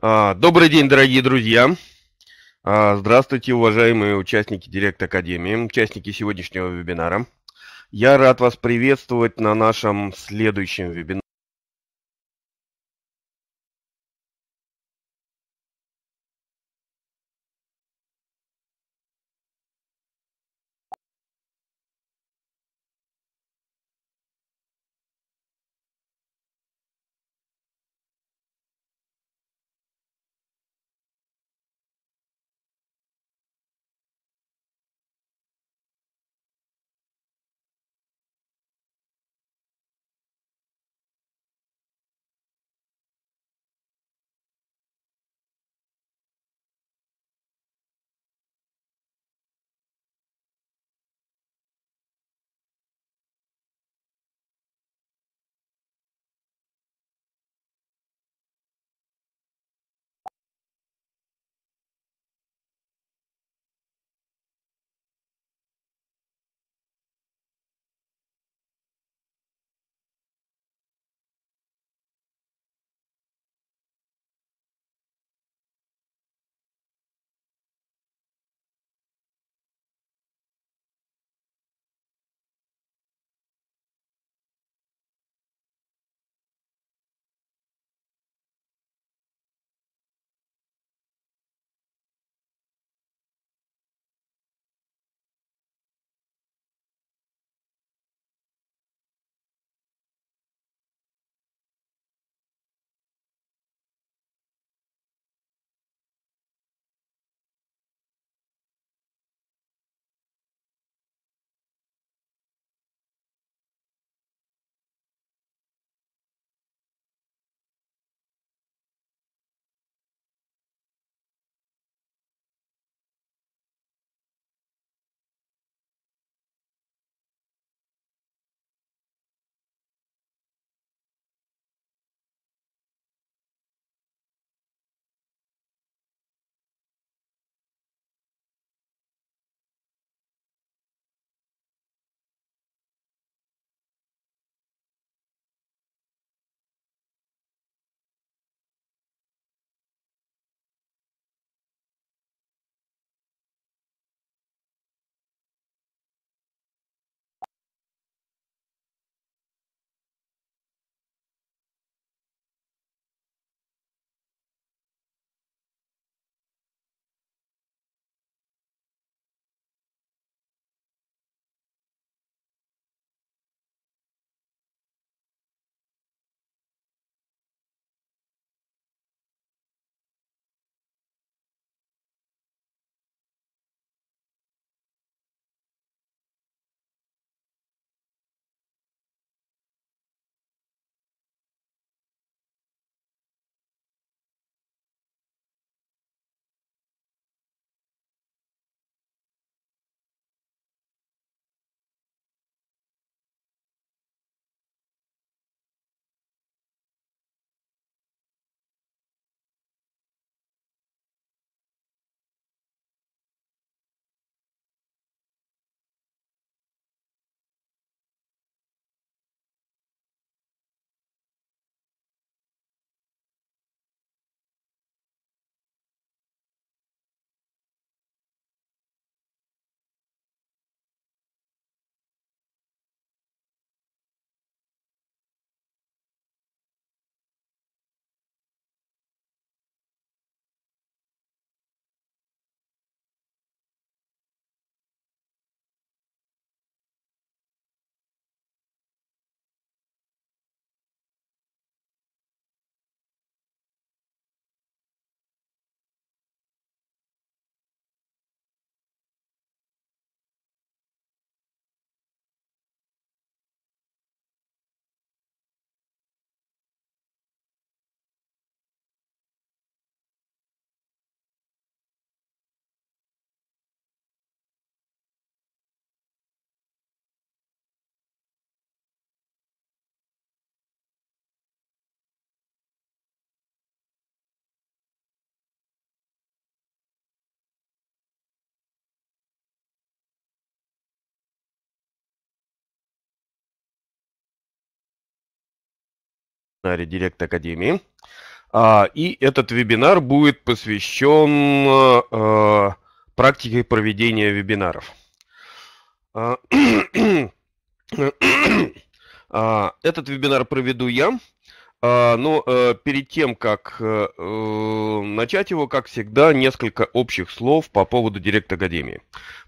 А, добрый день, дорогие друзья! А, здравствуйте, уважаемые участники Директ Академии, участники сегодняшнего вебинара. Я рад вас приветствовать на нашем следующем вебинаре. вебинаре Директ Академии. И этот вебинар будет посвящен э, практике проведения вебинаров. А, а, этот вебинар проведу я. А, но ну, э, перед тем, как э, э, начать его, как всегда, несколько общих слов по поводу Директ Академии.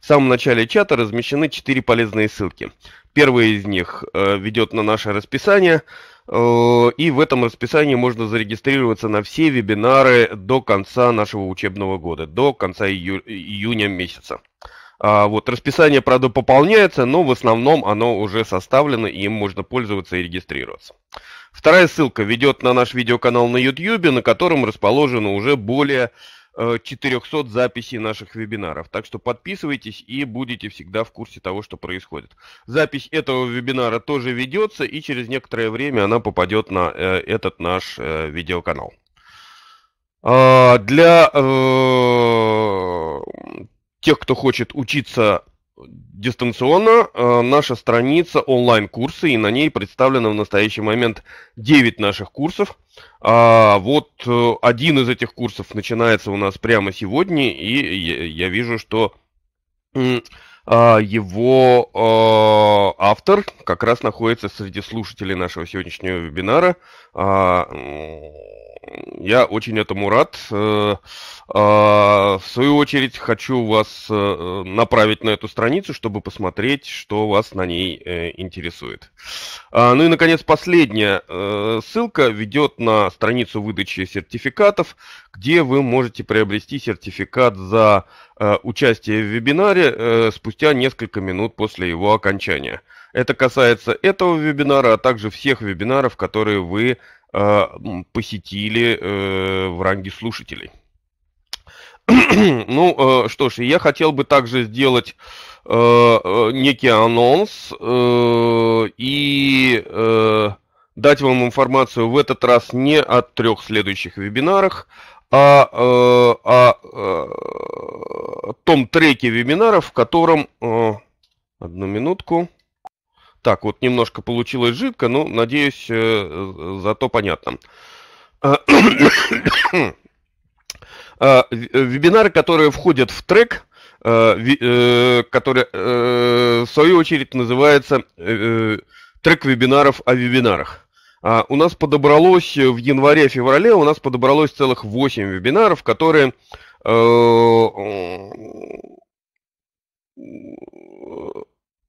В самом начале чата размещены 4 полезные ссылки. Первая из них ведет на наше расписание, и в этом расписании можно зарегистрироваться на все вебинары до конца нашего учебного года, до конца ию- июня месяца. А, вот, расписание, правда, пополняется, но в основном оно уже составлено, и им можно пользоваться и регистрироваться. Вторая ссылка ведет на наш видеоканал на YouTube, на котором расположено уже более 400 э, записей наших вебинаров. Так что подписывайтесь и будете всегда в курсе того, что происходит. Запись этого вебинара тоже ведется, и через некоторое время она попадет на э, этот наш э, видеоканал. А, для тех, кто хочет учиться дистанционно э, наша страница онлайн-курсы, и на ней представлено в настоящий момент 9 наших курсов. А, вот э, один из этих курсов начинается у нас прямо сегодня, и я, вижу, что а, его а, автор как раз находится среди слушателей нашего сегодняшнего вебинара. А, я очень этому рад. Э, а, в свою очередь хочу вас э, направить на эту страницу, чтобы посмотреть, что вас на ней э, интересует. А, ну и, наконец, последняя ссылка ведет на страницу выдачи сертификатов, где вы можете приобрести сертификат за участие в вебинаре спустя несколько минут после его окончания. Это касается этого вебинара, а также всех вебинаров, которые вы а, посетили э, в ранге слушателей. ну, э, что ж, я хотел бы также сделать э, некий анонс и дать вам информацию в этот раз не о трех следующих вебинарах, а о, о том треке вебинаров, в котором... Одну минутку. Так, вот немножко получилось жидко, но, надеюсь, э, э, зато понятно. А, э, вебинары, которые входят в трек, который, в свою очередь, называется трек вебинаров о вебинарах. А, у нас подобралось в январе-феврале, у нас подобралось целых 8 вебинаров, которые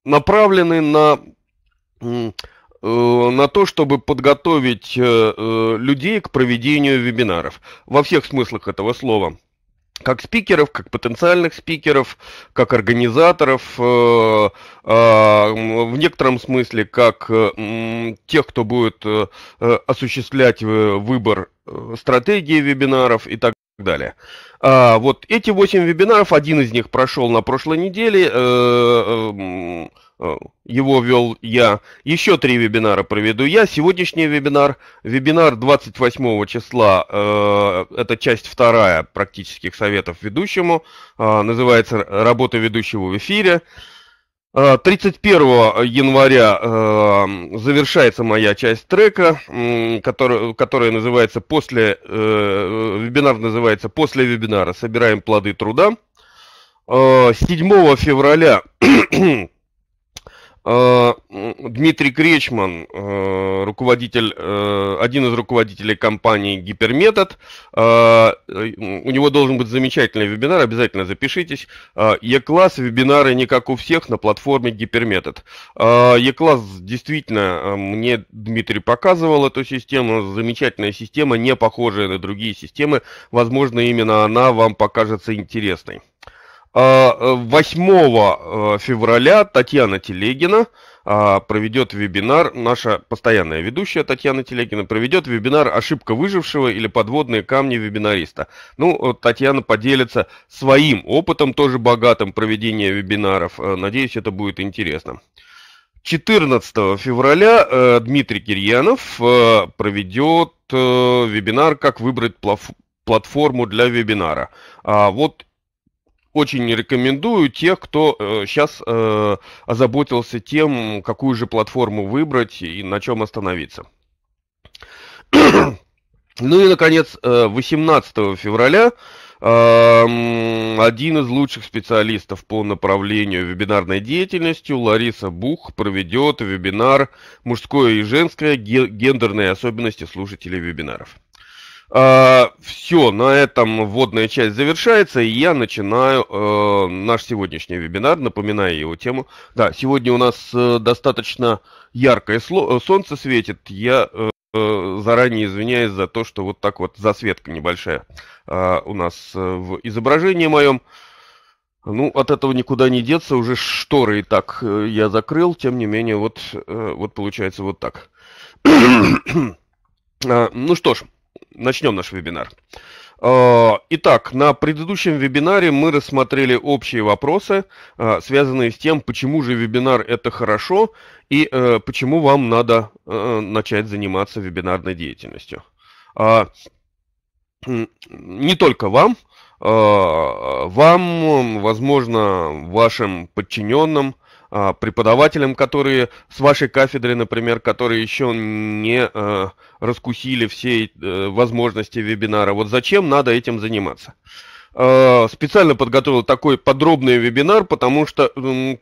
направлены на Э, на то, чтобы подготовить э, э, людей к проведению вебинаров во всех смыслах этого слова. Как спикеров, как потенциальных спикеров, как организаторов, а, в некотором смысле как тех, кто будет осуществлять выбор стратегии вебинаров и так далее. А, вот эти 8 вебинаров, один из них прошел на прошлой неделе, э, эм, э, его вел я. Еще три вебинара проведу я. Сегодняшний вебинар, вебинар 28 числа, э, это часть вторая практических советов ведущему, называется «Работа ведущего в эфире». 31 э, января э, завершается моя часть трека, который, которая называется после э, вебинар называется после вебинара собираем плоды труда. 7 февраля Э, Дмитрий Кречман, э, руководитель, э, один из руководителей компании Гиперметод. У него должен быть замечательный вебинар, обязательно запишитесь. Е-класс, вебинары не как у всех на платформе Гиперметод. Е-класс действительно, мне Дмитрий показывал эту систему, замечательная система, не похожая на другие системы. Возможно, именно она вам покажется интересной. 8 а, э, э, февраля Татьяна Телегина а, проведет вебинар, наша постоянная ведущая Татьяна Телегина проведет вебинар «Ошибка выжившего» или «Подводные камни вебинариста». Ну, Татьяна поделится своим опытом, тоже богатым, проведения вебинаров. Э, надеюсь, это будет интересно. 14 февраля Дмитрий Кирьянов проведет вебинар «Как выбрать платформу для вебинара». А вот очень не рекомендую тех, кто э, сейчас э, озаботился тем, какую же платформу выбрать и на чем остановиться. Ну и, наконец, 18 э, февраля эм, один из лучших специалистов по направлению вебинарной деятельности Лариса Бух проведет вебинар «Мужское и женское гендерные особенности слушателей вебинаров». А, все, на этом вводная часть завершается, и я начинаю э, наш сегодняшний вебинар, напоминаю его тему. Да, сегодня у нас э, достаточно яркое сло- э, солнце светит. Я э, э, заранее извиняюсь за то, что вот так вот засветка небольшая э, у нас э, в изображении моем. Ну, от этого никуда не деться, уже шторы и так я закрыл, тем не менее, вот, вот получается вот так. А, ну что ж, начнем наш вебинар. Э, итак, на предыдущем вебинаре мы рассмотрели общие вопросы, э, связанные с тем, почему же вебинар это хорошо и э, почему вам надо начать заниматься вебинарной деятельностью. А, не только вам, вам, возможно, вашим подчиненным – а, преподавателям, которые с вашей кафедры, например, которые еще не а, раскусили все э, возможности вебинара. Вот зачем надо этим заниматься? А, специально подготовил такой подробный вебинар, потому что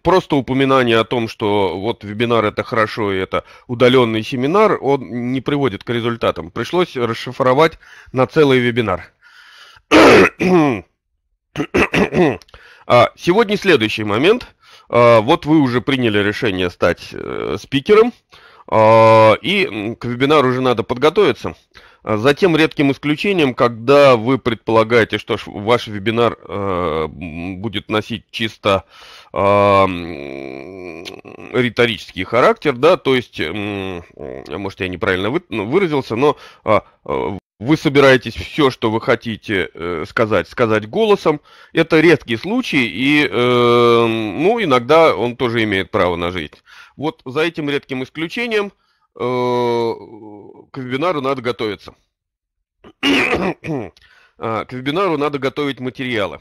просто упоминание о том, что вот вебинар это хорошо и это удаленный семинар, он не приводит к результатам. Пришлось расшифровать на целый вебинар. Сегодня следующий момент – Э, вот вы уже приняли решение стать э, спикером, э, и к вебинару уже надо подготовиться. За тем редким исключением, когда вы предполагаете, что ваш вебинар будет носить чисто риторический характер, да, то есть, может, я неправильно ну, выразился, но вы собираетесь все, что вы хотите э, сказать, сказать голосом. Это редкий случай, и, э, ну, иногда он тоже имеет право на жизнь. Вот за этим редким исключением э, к вебинару надо готовиться. А, к вебинару надо готовить материалы.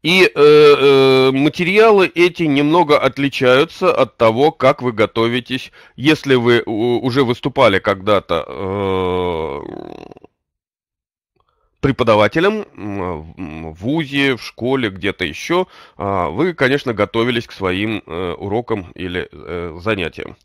И э, э, материалы эти немного отличаются от того, как вы готовитесь, если вы уже выступали когда-то э, преподавателем в ВУЗе, в школе, где-то еще, а, вы, конечно, готовились к своим э, урокам или э, занятиям.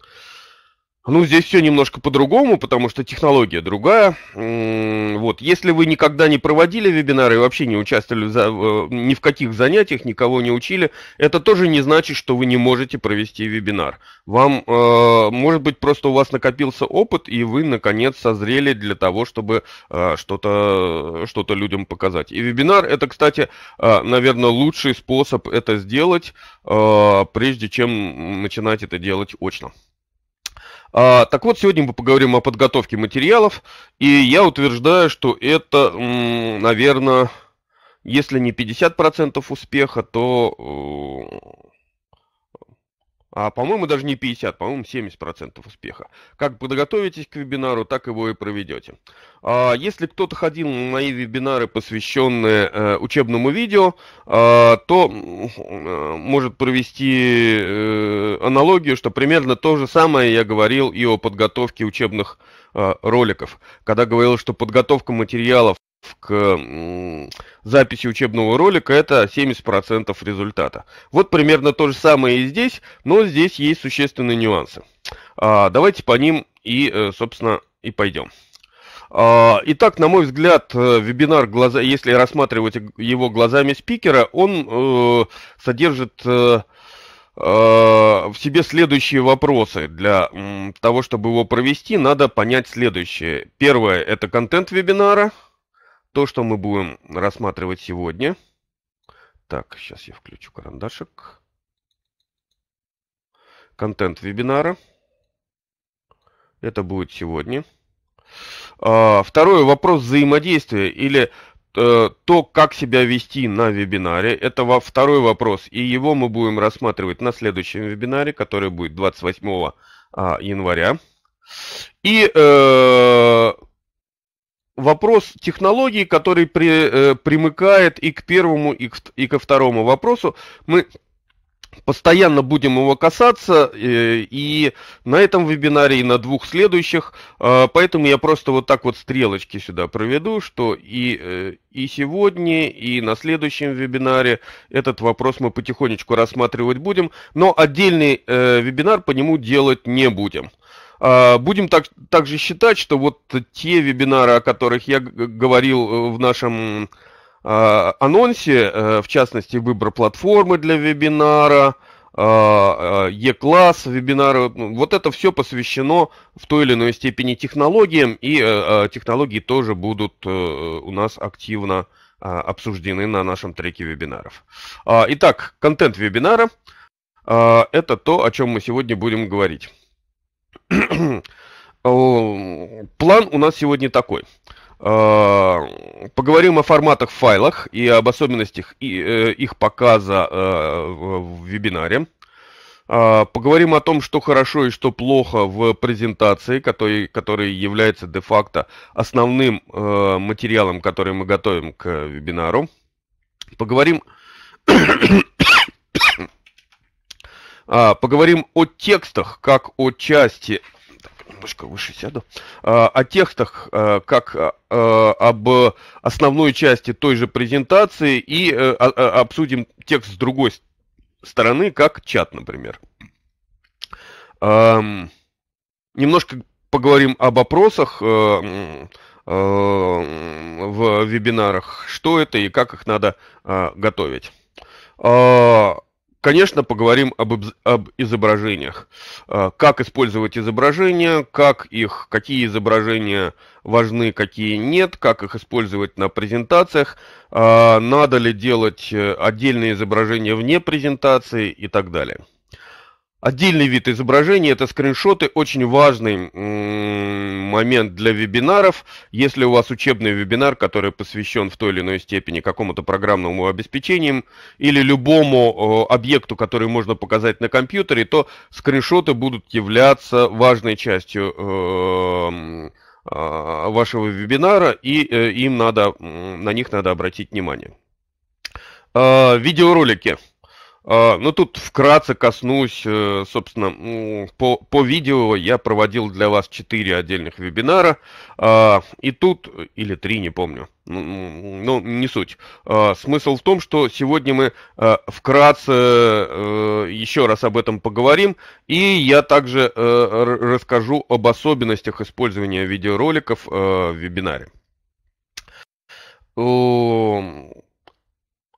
Ну, здесь все немножко по-другому, потому что технология другая. Вот, если вы никогда не проводили вебинары и вообще не участвовали за, ни в каких занятиях, никого не учили, это тоже не значит, что вы не можете провести вебинар. Вам, э, может быть, просто у вас накопился опыт, и вы, наконец, созрели для того, чтобы э, что-то что людям показать. И вебинар – это, кстати, э, наверное, лучший способ это сделать, прежде чем начинать это делать очно. А, так вот, сегодня мы поговорим о подготовке материалов, и я утверждаю, что это, наверное, если не 50% успеха, то э, а, по-моему, даже не 50, по-моему, 70% успеха. Как подготовитесь к вебинару, так его и проведете. А, если кто-то ходил на мои вебинары, посвященные э, учебному видео, э, то э, может провести э, аналогию, что примерно то же самое я говорил и о подготовке учебных э, роликов. Когда говорил, что подготовка материалов к записи учебного ролика, это 70% результата. Вот примерно то же самое и здесь, но здесь есть существенные нюансы. А, давайте по ним и, э, собственно, и пойдем. А, итак, на мой взгляд, э, вебинар, глаза, если рассматривать его глазами спикера, он э, содержит в себе следующие вопросы. Для того, чтобы его провести, надо понять следующее. Первое – это контент вебинара – то, что мы будем рассматривать сегодня. Так, сейчас я включу карандашик. Контент вебинара. Это будет сегодня. А, второй вопрос взаимодействия или э, то, как себя вести на вебинаре. Это второй вопрос, и его мы будем рассматривать на следующем вебинаре, который будет 28 а, января. И э, вопрос технологии, который при, э, примыкает и к первому, и, к, и ко второму вопросу. Мы постоянно будем его касаться э, и на этом вебинаре, и на двух следующих. Э, поэтому я просто вот так вот стрелочки сюда проведу, что и, э, и сегодня, и на следующем вебинаре этот вопрос мы потихонечку рассматривать будем, но отдельный э, вебинар по нему делать не будем. А, будем так, также считать, что вот те вебинары, о которых я говорил э, в нашем а, анонсе, э, в частности, выбор платформы для вебинара, а, Е-класс, вебинары, ну, вот это все посвящено в той или иной степени технологиям, и э, технологии тоже будут у нас активно обсуждены на нашем треке вебинаров. Итак, контент вебинара – это то, о чем мы сегодня будем говорить. Эм, план у нас сегодня такой. Эм, поговорим о форматах в файлах и об особенностях э, их показа э, в вебинаре. Э, поговорим о том, что хорошо и что плохо в презентации, который, который является де-факто основным материалом, который мы готовим к вебинару. Поговорим а, поговорим о текстах, как о части немножко выше сяду, а, о текстах а, как об основной части той же презентации и э, обсудим текст с другой стороны, как чат, например. Немножко поговорим об опросах э, э, в вебинарах, что это и как их надо готовить. Конечно, поговорим об, об изображениях. А, как использовать изображения, как их, какие изображения важны, какие нет, как их использовать на презентациях, а, надо ли делать э, отдельные изображения вне презентации и так далее. Отдельный вид изображений – это скриншоты, очень важный момент для вебинаров. Если у вас учебный вебинар, который посвящен в той или иной степени какому-то программному обеспечению или любому объекту, который можно показать на компьютере, то скриншоты будут являться важной частью э, а, вашего вебинара, и э, им надо, на них надо обратить внимание. А, видеоролики. А, ну, тут вкратце коснусь, э, собственно, по, по видео я проводил для вас 4 отдельных вебинара, а, и тут, или 3, не помню, но ну, ну, не суть. А, смысл в том, что сегодня мы э, вкратце э, еще раз об этом поговорим, и я также расскажу об особенностях использования видеороликов в вебинаре.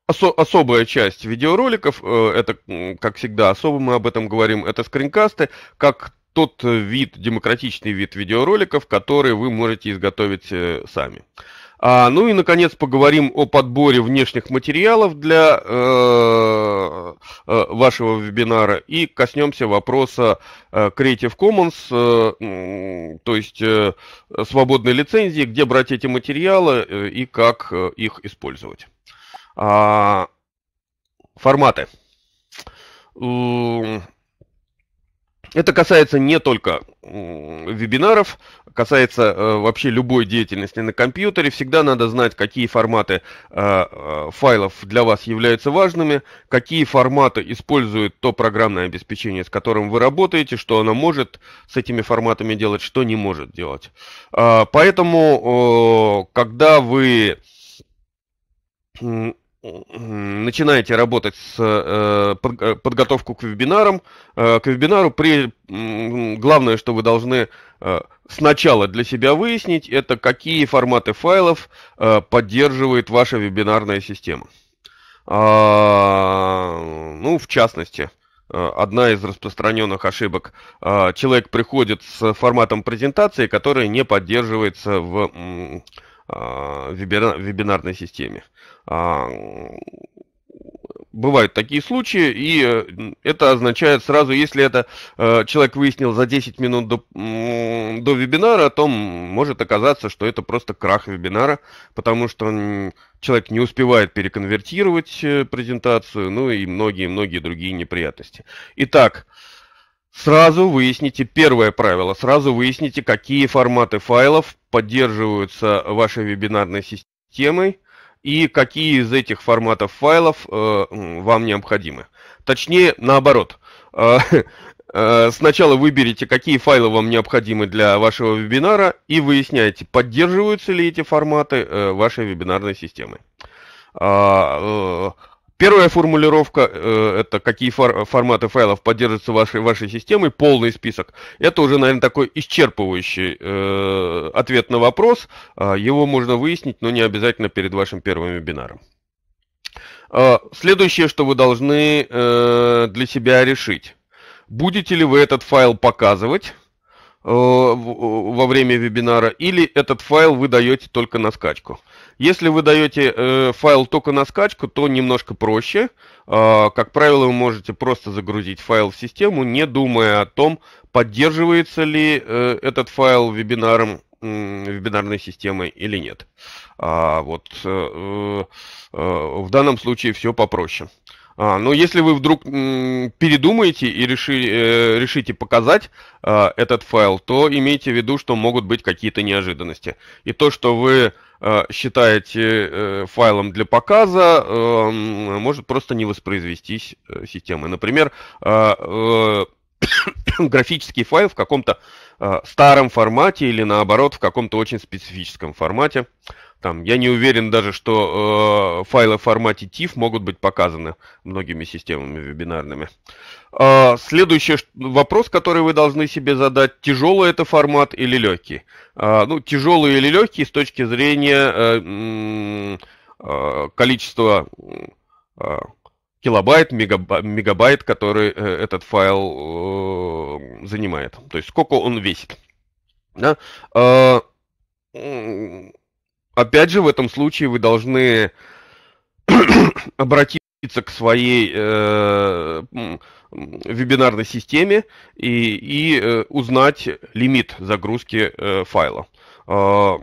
Осо- особая часть видеороликов, э, это, как всегда, особо мы об этом говорим, это скринкасты, как тот вид, демократичный вид видеороликов, которые вы можете изготовить э, сами. А, ну и, наконец, поговорим о подборе внешних материалов для э, э вашего вебинара и коснемся вопроса э, Creative Commons, э, то есть э, свободной лицензии, где брать эти материалы э, и как э, их использовать. А, форматы. Это касается не только вебинаров, касается э, вообще любой деятельности на компьютере. Всегда надо знать, какие форматы э, э, файлов для вас являются важными, какие форматы использует то программное обеспечение, с которым вы работаете, что оно может с этими форматами делать, что не может делать. А, поэтому, когда вы начинаете работать с э, э, подготовку к вебинарам. Э, к вебинару при, главное, что вы должны сначала для себя выяснить, это какие форматы файлов поддерживает ваша вебинарная система. А, ну, в частности, одна из распространенных ошибок. человек приходит с форматом презентации, который не поддерживается в а, вебинарной системе. А, бывают такие случаи, и это означает сразу, если это э, человек выяснил за 10 минут до, до вебинара, то может оказаться, что это просто крах вебинара, потому что он, человек не успевает переконвертировать э, презентацию, ну и многие-многие другие неприятности. Итак, сразу выясните, первое правило, сразу выясните, какие форматы файлов поддерживаются вашей вебинарной системой, и какие из этих форматов файлов э, вам необходимы. Точнее, наоборот. Э, э, сначала выберите, какие файлы вам необходимы для вашего вебинара и выясняйте, поддерживаются ли эти форматы э, вашей вебинарной системы. А, Первая формулировка э, это какие форматы файлов поддерживаются вашей, вашей системой, полный список. Это уже, наверное, такой исчерпывающий э, ответ на вопрос. Э, его можно выяснить, но не обязательно перед вашим первым вебинаром. следующее, что вы должны для себя решить. Будете ли вы этот файл показывать? Э, э, во время вебинара, или этот файл вы даете только на скачку. Если вы даете э, файл только на скачку, то немножко проще. А, как правило, вы можете просто загрузить файл в систему, не думая о том, поддерживается ли этот файл вебинаром вебинарной системой или нет. А, вот в данном случае все попроще. А, ну, если вы вдруг м, передумаете и реши, э, решите показать э, этот файл, то имейте в виду, что могут быть какие-то неожиданности. И то, что вы э, считаете э, файлом для показа, э, может просто не воспроизвестись э, системой. Например, э, э, графический файл в каком-то Э, старом формате или наоборот в каком-то очень специфическом формате. Там, я не уверен даже, что э, файлы в формате TIFF могут быть показаны многими системами вебинарными. Э, следующий вопрос, который вы должны себе задать, тяжелый это формат или легкий? Э, ну, тяжелый или легкий с точки зрения э, э, количества э, килобайт, мегабайт, мегабайт который э, этот файл э, занимает. То есть сколько он весит. Да? А, опять же, в этом случае вы должны обратиться к своей э, вебинарной системе и, и э, узнать лимит загрузки э, файла. Э,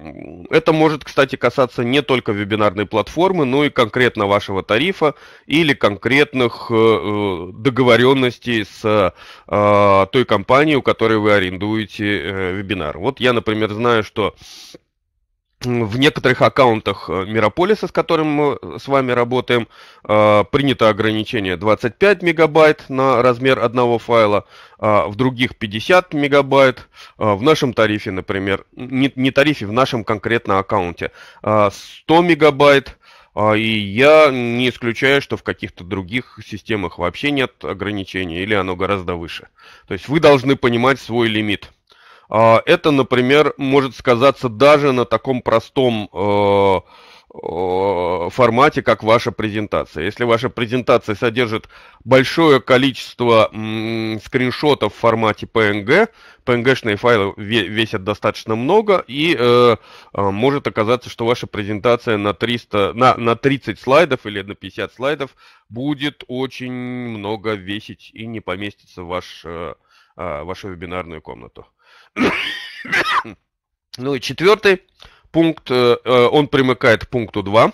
это может, кстати, касаться не только вебинарной платформы, но и конкретно вашего тарифа или конкретных э, э, договоренностей с той компанией, у которой вы арендуете вебинар. Вот я, например, знаю, что в некоторых аккаунтах э, Мирополиса, с которым мы э, с вами работаем, э, принято ограничение 25 мегабайт на размер одного файла, а в других 50 мегабайт. В нашем тарифе, например, не, тарифе, в нашем конкретно аккаунте 100 мегабайт. И я не исключаю, что в каких-то других системах вообще нет ограничения или оно гораздо выше. То есть вы должны понимать свой лимит. А, это, например, может сказаться даже на таком простом э, формате, как ваша презентация. Если ваша презентация содержит большое количество скриншотов в формате PNG, PNG-шные файлы весят достаточно много, и э, а, может оказаться, что ваша презентация на, 300, на, на 30 слайдов или на 50 слайдов будет очень много весить и не поместится в ваш, э, а, вашу вебинарную комнату. Ну и четвертый пункт, э, э, он примыкает к пункту 2.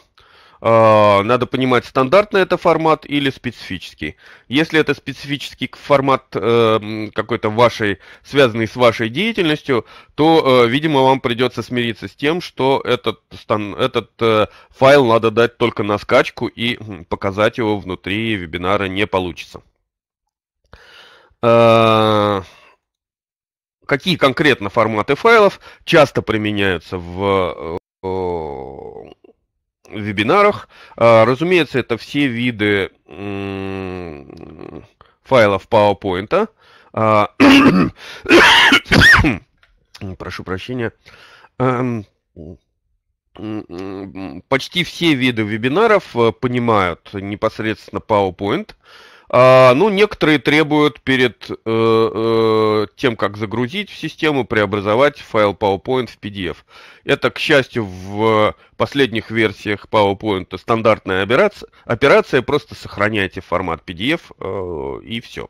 Э, надо понимать, стандартный это формат или специфический. Если это специфический формат какой-то вашей, связанный с вашей деятельностью, то, видимо, вам придется смириться с тем, что этот, этот файл надо дать только на скачку и хм, показать его внутри вебинара не получится какие конкретно форматы файлов часто применяются в э, вебинарах. А, разумеется, это все виды файлов PowerPoint. А, прошу прощения. Эм, почти все виды вебинаров э, понимают непосредственно PowerPoint. А, ну, некоторые требуют перед э, э, тем, как загрузить в систему, преобразовать файл PowerPoint в PDF. Это, к счастью, в последних версиях PowerPoint стандартная операция. операция просто сохраняйте формат PDF э, и все.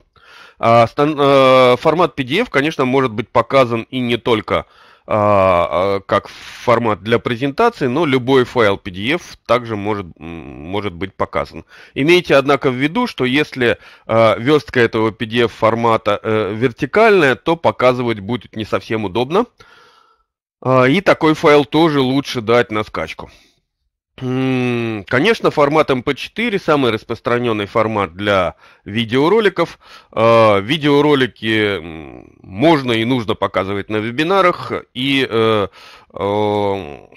А, стан, э, формат PDF, конечно, может быть показан и не только э, а, а, как формат для презентации, но любой файл PDF также может, может быть показан. Имейте, однако, в виду, что если э, верстка этого PDF формата э, вертикальная, то показывать будет не совсем удобно. Э, и такой файл тоже лучше дать на скачку. Конечно, формат MP4 эм самый распространенный формат для видеороликов. А, видеоролики можно и нужно показывать на вебинарах, и э, а,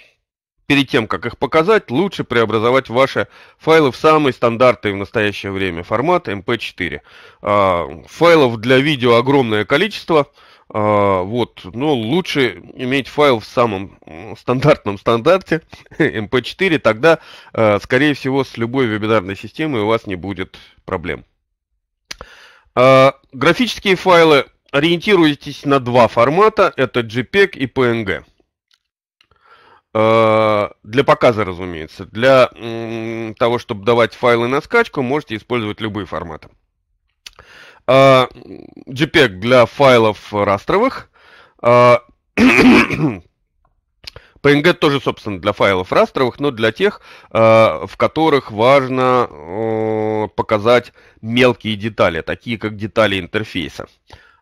перед тем, как их показать, лучше преобразовать ваши файлы в самый стандартный в настоящее время формат MP4. Эм а, файлов для видео огромное количество – а, вот, но ну, лучше иметь файл в самом стандартном стандарте MP4, эм тогда, э, скорее всего, с любой вебинарной системой у вас не будет проблем. А, графические файлы ориентируйтесь на два формата, это JPEG и PNG. А, для показа, разумеется. Для того, чтобы давать файлы на скачку, можете использовать любые форматы. Э, JPEG для файлов растровых. Э, а, PNG тоже, собственно, для файлов растровых, но для тех, э, в которых важно э, показать мелкие детали, такие как детали интерфейса.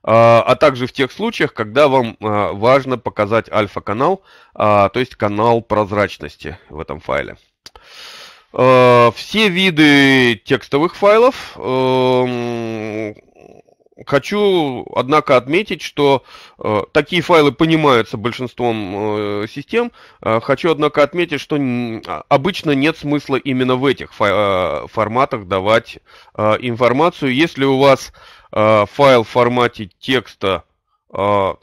а также в тех случаях, когда вам важно показать альфа-канал, то есть канал прозрачности в этом файле. все виды текстовых файлов эм, Хочу, однако, отметить, что э, такие файлы понимаются большинством э, систем. Э, хочу, однако, отметить, что а, обычно нет смысла именно в этих фа- э, форматах давать э, информацию. Если у вас э, файл в формате текста, э, то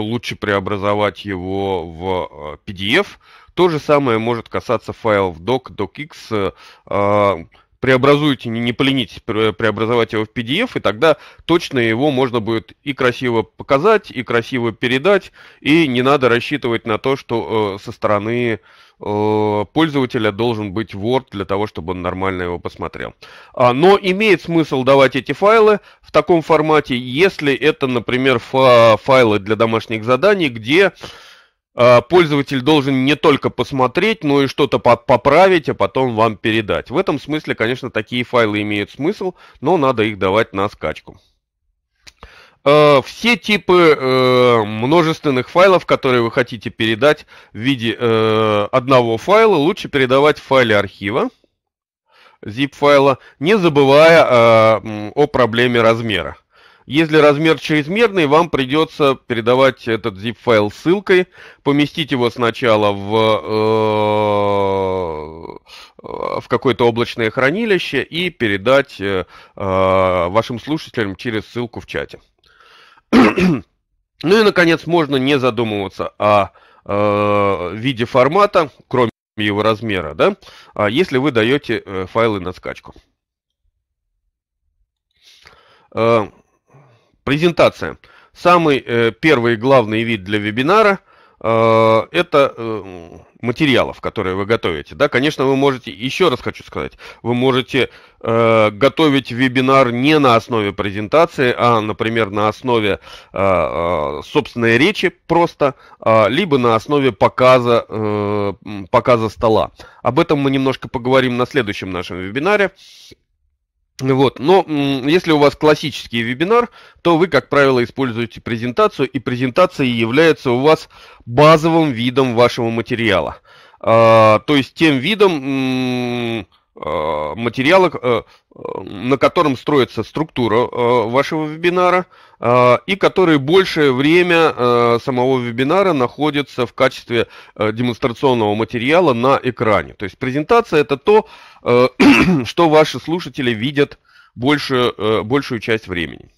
лучше преобразовать его в PDF. Э, то же самое может касаться файлов doc, docx. Э, э преобразуйте, не, не поленитесь преобразовать его в PDF, и тогда точно его можно будет и красиво показать, и красиво передать, и не надо рассчитывать на то, что э, со стороны э, пользователя должен быть Word для того, чтобы он нормально его посмотрел. А, но имеет смысл давать эти файлы в таком формате, если это, например, фа файлы для домашних заданий, где Э, пользователь должен не только посмотреть, но и что-то поправить, а потом вам передать. В этом смысле, конечно, такие файлы имеют смысл, но надо их давать на скачку. Э, все типы э, множественных файлов, которые вы хотите передать в виде одного файла, лучше передавать в файле архива, zip файла, не забывая о проблеме размера. Если размер чрезмерный, вам придется передавать этот zip-файл ссылкой, поместить его сначала в, э, в какое-то облачное хранилище и передать э, э вашим слушателям через ссылку в чате. ну и, наконец, можно не задумываться о э, виде формата, кроме его размера, да, а если вы даете э, файлы на скачку. Э, Презентация. Самый э, первый главный вид для вебинара э, это э, материалов, которые вы готовите. Да, конечно, вы можете, еще раз хочу сказать, вы можете э, готовить вебинар не на основе презентации, а, например, на основе э, э собственной речи просто, э, либо на основе показа, э, показа стола. Об этом мы немножко поговорим на следующем нашем вебинаре. Вот. Но если у вас классический вебинар, то вы, как правило, используете презентацию, и презентация является у вас базовым видом вашего материала. А, то есть тем видом Э, материала, э, э, на котором строится структура вашего вебинара, и которые большее время самого вебинара находятся в качестве демонстрационного материала на экране. То есть презентация это то, что ваши слушатели видят большую, большую часть времени.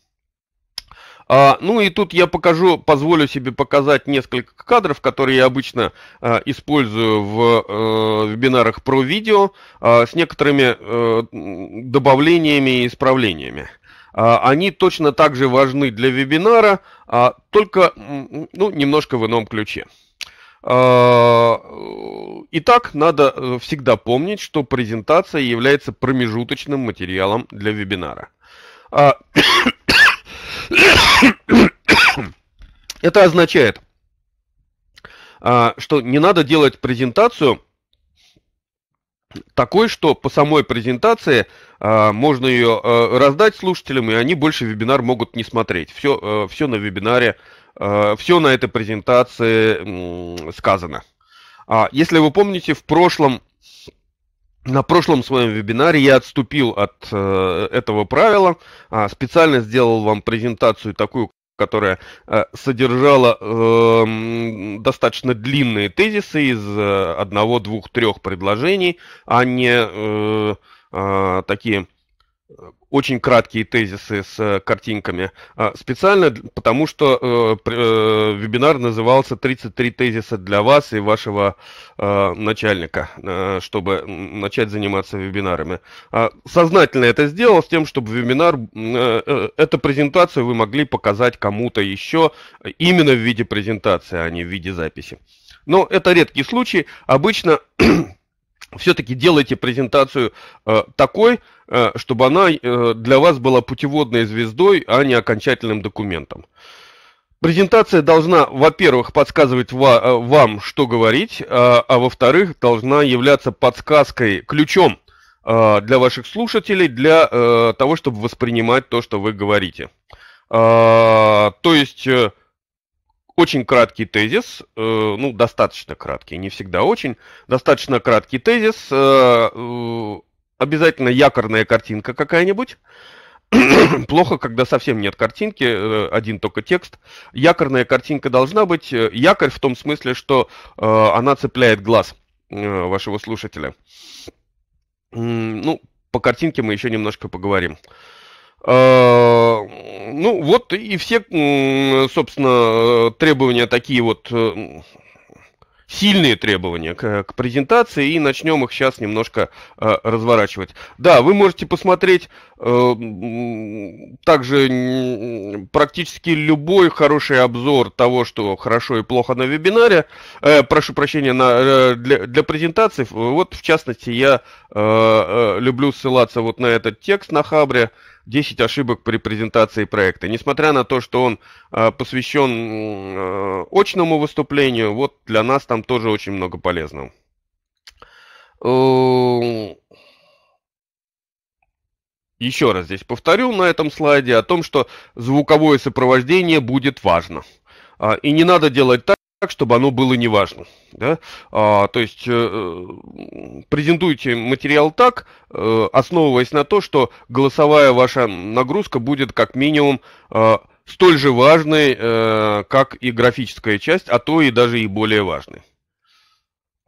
А, ну и тут я покажу, позволю себе показать несколько кадров, которые я обычно а, использую в а, вебинарах про видео а, с некоторыми а, добавлениями и исправлениями. А, они точно так же важны для вебинара, а, только ну, немножко в ином ключе. А, итак, надо э, всегда помнить, что презентация является промежуточным материалом для вебинара. А, Это означает, а, что не надо делать презентацию такой, что по самой презентации а, можно ее а, раздать слушателям, и они больше вебинар могут не смотреть. Все, э, все на вебинаре, э, все на этой презентации сказано. А, если вы помните, в прошлом на прошлом своем вебинаре я отступил от э, этого правила, а, специально сделал вам презентацию такую, которая э, содержала э, достаточно длинные тезисы из э, одного, двух, трех предложений, а не э, э, такие очень краткие тезисы с э, картинками. А, специально потому, что э, э, вебинар назывался «33 тезиса для вас и вашего начальника», чтобы начать заниматься вебинарами. А, сознательно это сделал с тем, чтобы вебинар, эту презентацию вы могли показать кому-то еще именно в виде презентации, а не в виде записи. Но это редкий случай. Обычно все-таки делайте презентацию э, такой, э, чтобы она э, для вас была путеводной звездой, а не окончательным документом. Презентация должна, во-первых, подсказывать ва- э, вам, что говорить, э, а, во-вторых, должна являться подсказкой, ключом э, для ваших слушателей, для э, того, чтобы воспринимать то, что вы говорите. Э, то есть... Э, очень краткий тезис, э, ну, достаточно краткий, не всегда очень, достаточно краткий тезис, э, э, обязательно якорная картинка какая-нибудь. Плохо, когда совсем нет картинки, один только текст. Якорная картинка должна быть. Якорь в том смысле, что она цепляет глаз вашего слушателя. Ну, по картинке мы еще немножко поговорим. Э, ну, вот и все, собственно, требования такие вот э, сильные требования к, к презентации, и начнем их сейчас немножко э, разворачивать. Да, вы можете посмотреть э, также практически любой хороший обзор того, что хорошо и плохо на вебинаре. Э, прошу прощения, на, э, для, для презентаций. Вот, в частности, я э, э, люблю ссылаться вот на этот текст на Хабре. 10 ошибок при презентации проекта. Несмотря на то, что он а, посвящен э, очному выступлению, вот для нас там тоже очень много полезного. Э, еще раз здесь повторю на этом слайде о том, что звуковое сопровождение будет важно. А, и не надо делать так, так, чтобы оно было неважно. Да? А, то есть э, презентуйте материал так, э, основываясь на то, что голосовая ваша нагрузка будет как минимум э, столь же важной, э, как и графическая часть, а то и даже и более важной.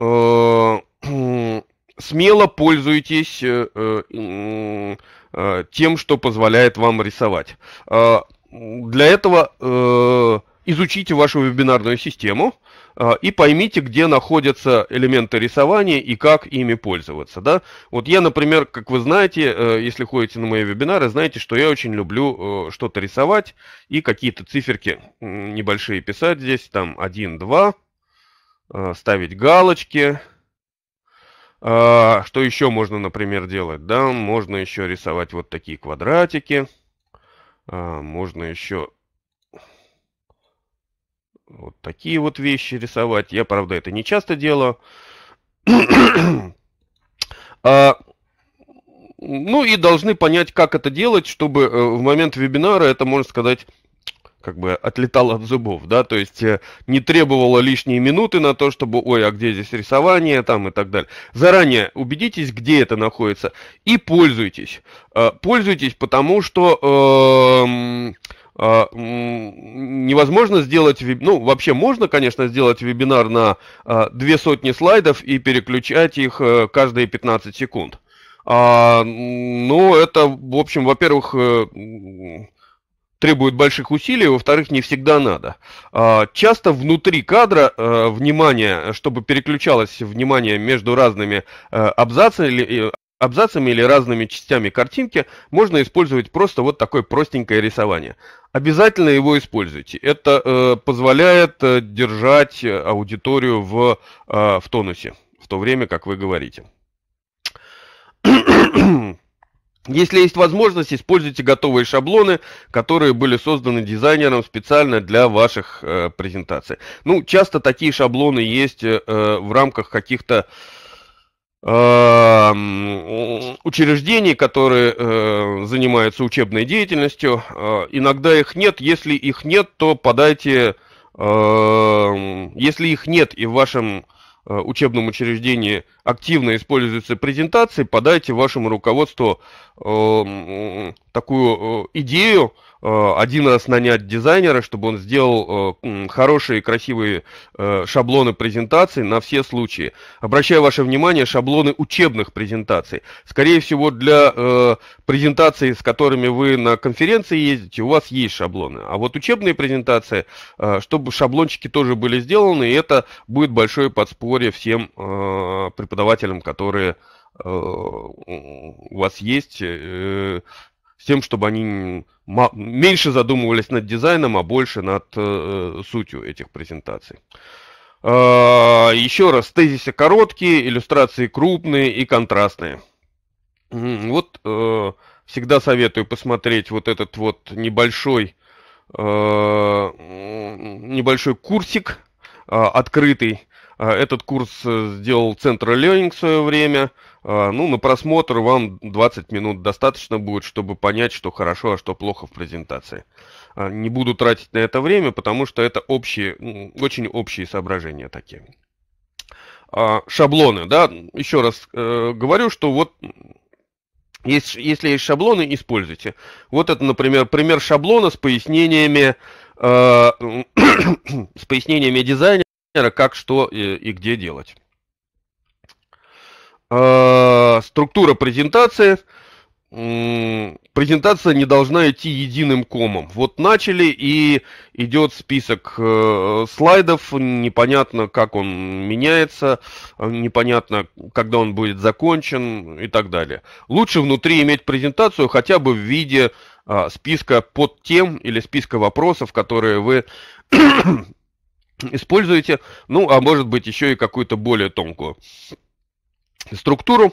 Э, смело пользуйтесь э, э, э, тем, что позволяет вам рисовать. Э, для этого... Э, изучите вашу вебинарную систему а, и поймите, где находятся элементы рисования и как ими пользоваться. Да? Вот я, например, как вы знаете, э, если ходите на мои вебинары, знаете, что я очень люблю э, что-то рисовать и какие-то циферки небольшие писать здесь, там 1, 2, э, ставить галочки. А, что еще можно, например, делать? Да, можно еще рисовать вот такие квадратики. А, можно еще вот такие вот вещи рисовать. Я, правда, это не часто делаю. а, ну и должны понять, как это делать, чтобы э, в момент вебинара это, можно сказать, как бы отлетало от зубов, да, то есть э, не требовало лишние минуты на то, чтобы, ой, а где здесь рисование там и так далее. Заранее убедитесь, где это находится, и пользуйтесь. Э, пользуйтесь, потому что... Э, а, невозможно сделать, ну вообще можно, конечно, сделать вебинар на а, две сотни слайдов и переключать их э, каждые 15 секунд. А, но ну, это, в общем, во-первых, э, требует больших усилий, во-вторых, не всегда надо. часто внутри кадра э, внимание, чтобы переключалось внимание между разными абзацами, Абзацами или разными частями картинки можно использовать просто вот такое простенькое рисование. Обязательно его используйте. Это э, позволяет э, держать аудиторию в, э, в тонусе в то время, как вы говорите. Если есть возможность, используйте готовые шаблоны, которые были созданы дизайнером специально для ваших э, презентаций. Ну, часто такие шаблоны есть э, э в рамках каких-то э, Эм, учреждений, которые э, занимаются учебной деятельностью. Э, иногда их нет. Если их нет, то подайте... Эм, если их нет и в вашем э, учебном учреждении активно используются презентации, подайте вашему руководству эм, такую идею Э, один раз нанять дизайнера, чтобы он сделал э, хорошие, красивые э, шаблоны презентаций на все случаи. Обращаю ваше внимание, шаблоны учебных презентаций. Скорее всего, для презентаций, с которыми вы на конференции ездите, у вас есть шаблоны. А вот учебные презентации, чтобы шаблончики тоже были сделаны, это будет большое подспорье всем преподавателям, которые у вас есть тем, чтобы они меньше задумывались над дизайном, а больше над э, э сутью этих презентаций. Э, еще раз, тезисы короткие, иллюстрации крупные и контрастные. Вот э, всегда советую посмотреть вот этот вот небольшой, э, небольшой курсик э, открытый, а, этот курс э, сделал Центр Learning в свое время. А, ну, на просмотр вам 20 минут достаточно будет, чтобы понять, что хорошо, а что плохо в презентации. А, не буду тратить на это время, потому что это общие, очень общие соображения такие. Шаблоны, да, еще раз э, говорю, что вот есть, если есть шаблоны, используйте. Вот это, например, пример шаблона с пояснениями, э, с пояснениями дизайна дизайнера, как что и, и где делать. А, структура презентации. Презентация не должна идти единым комом. Вот начали и идет список э, слайдов, непонятно, как он меняется, э, непонятно, когда он будет закончен и так далее. Лучше внутри иметь презентацию хотя бы в виде а, списка под тем или списка вопросов, которые вы используете, ну, а может быть еще и какую-то более тонкую структуру.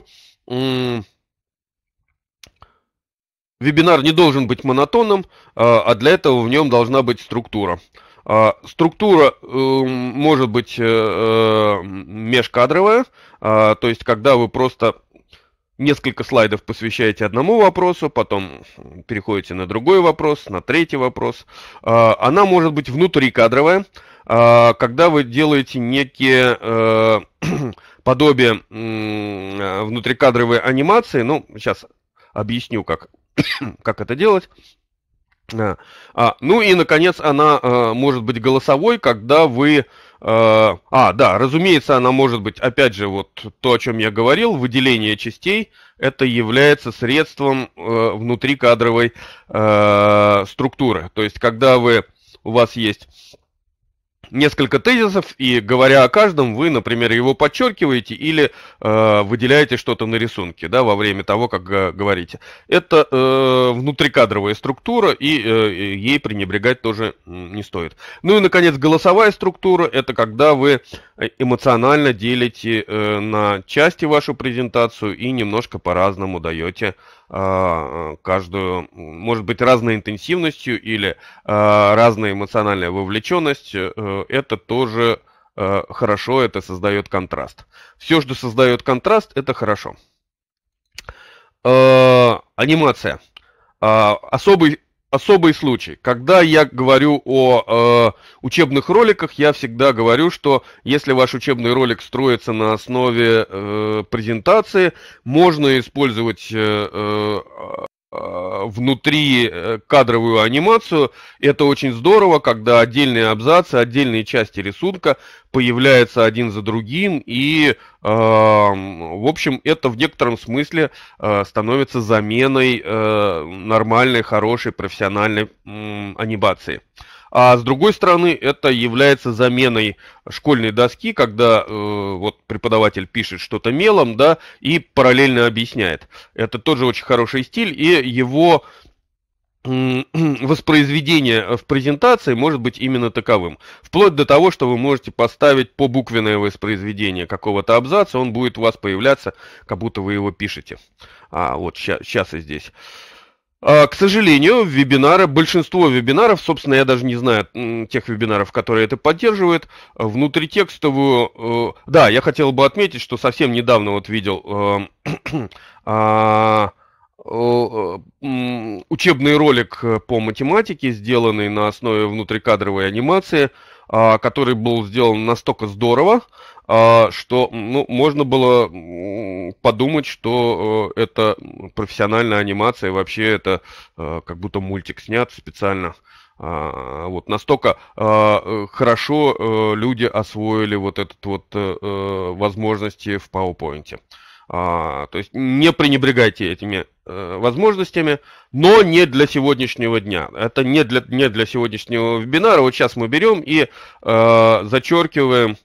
Вебинар не должен быть монотонным, а, а для этого в нем должна быть структура. А, структура эм, может быть э, э, межкадровая, а, то есть когда вы просто несколько слайдов посвящаете одному вопросу, потом переходите на другой вопрос, на третий вопрос. Она может быть внутрикадровая, а, когда вы делаете некие э, подобие внутрикадровой анимации, ну, сейчас объясню, как, как это делать. А, ну и, наконец, она а, может быть голосовой, когда вы... А, а, да, разумеется, она может быть, опять же, вот то, о чем я говорил, выделение частей, это является средством а, внутрикадровой а, структуры. То есть, когда вы, у вас есть несколько тезисов, и говоря о каждом, вы, например, его подчеркиваете или э, выделяете что-то на рисунке, да, во время того, как э, говорите. Это э, внутрикадровая структура, и э, ей пренебрегать тоже не стоит. Ну и, наконец, голосовая структура, это когда вы э, эмоционально делите э, на части вашу презентацию и немножко по-разному даете а, каждую, может быть, разной интенсивностью или а, разной эмоциональной вовлеченностью, э, это тоже э, хорошо, это создает контраст. Все, что создает контраст, это хорошо. А, анимация. Особый особый случай. Когда я говорю о э, учебных роликах, я всегда говорю, что если ваш учебный ролик строится на основе э, презентации, можно использовать э, э Э, внутри э, кадровую анимацию. Это очень здорово, когда отдельные абзацы, отдельные части рисунка появляются один за другим, и, э, в общем, это в некотором смысле э, становится заменой э, нормальной, хорошей, профессиональной э, анимации. Э, а с другой стороны, это является заменой школьной доски, когда э, вот преподаватель пишет что-то мелом, да, и параллельно объясняет. Это тоже очень хороший стиль, и его воспроизведение в презентации может быть именно таковым. Вплоть до того, что вы можете поставить побуквенное воспроизведение какого-то абзаца, он будет у вас появляться, как будто вы его пишете. А, вот сейчас и здесь. А, к сожалению, вебинары, большинство вебинаров, собственно, я даже не знаю тех вебинаров, которые это поддерживают, э, внутритекстовую... Э, да, я хотел бы отметить, что совсем недавно вот видел э, а, учебный ролик по математике, сделанный на основе внутрикадровой анимации, а, который был сделан настолько здорово, а, что ну, можно было подумать, что э, это профессиональная анимация, и вообще это э, как будто мультик снят специально. А, вот настолько а, э, хорошо люди освоили вот этот вот возможности в PowerPoint. То есть не пренебрегайте этими возможностями, но не для сегодняшнего дня. Это не для, не для сегодняшнего вебинара. Вот сейчас мы берем и э, зачеркиваем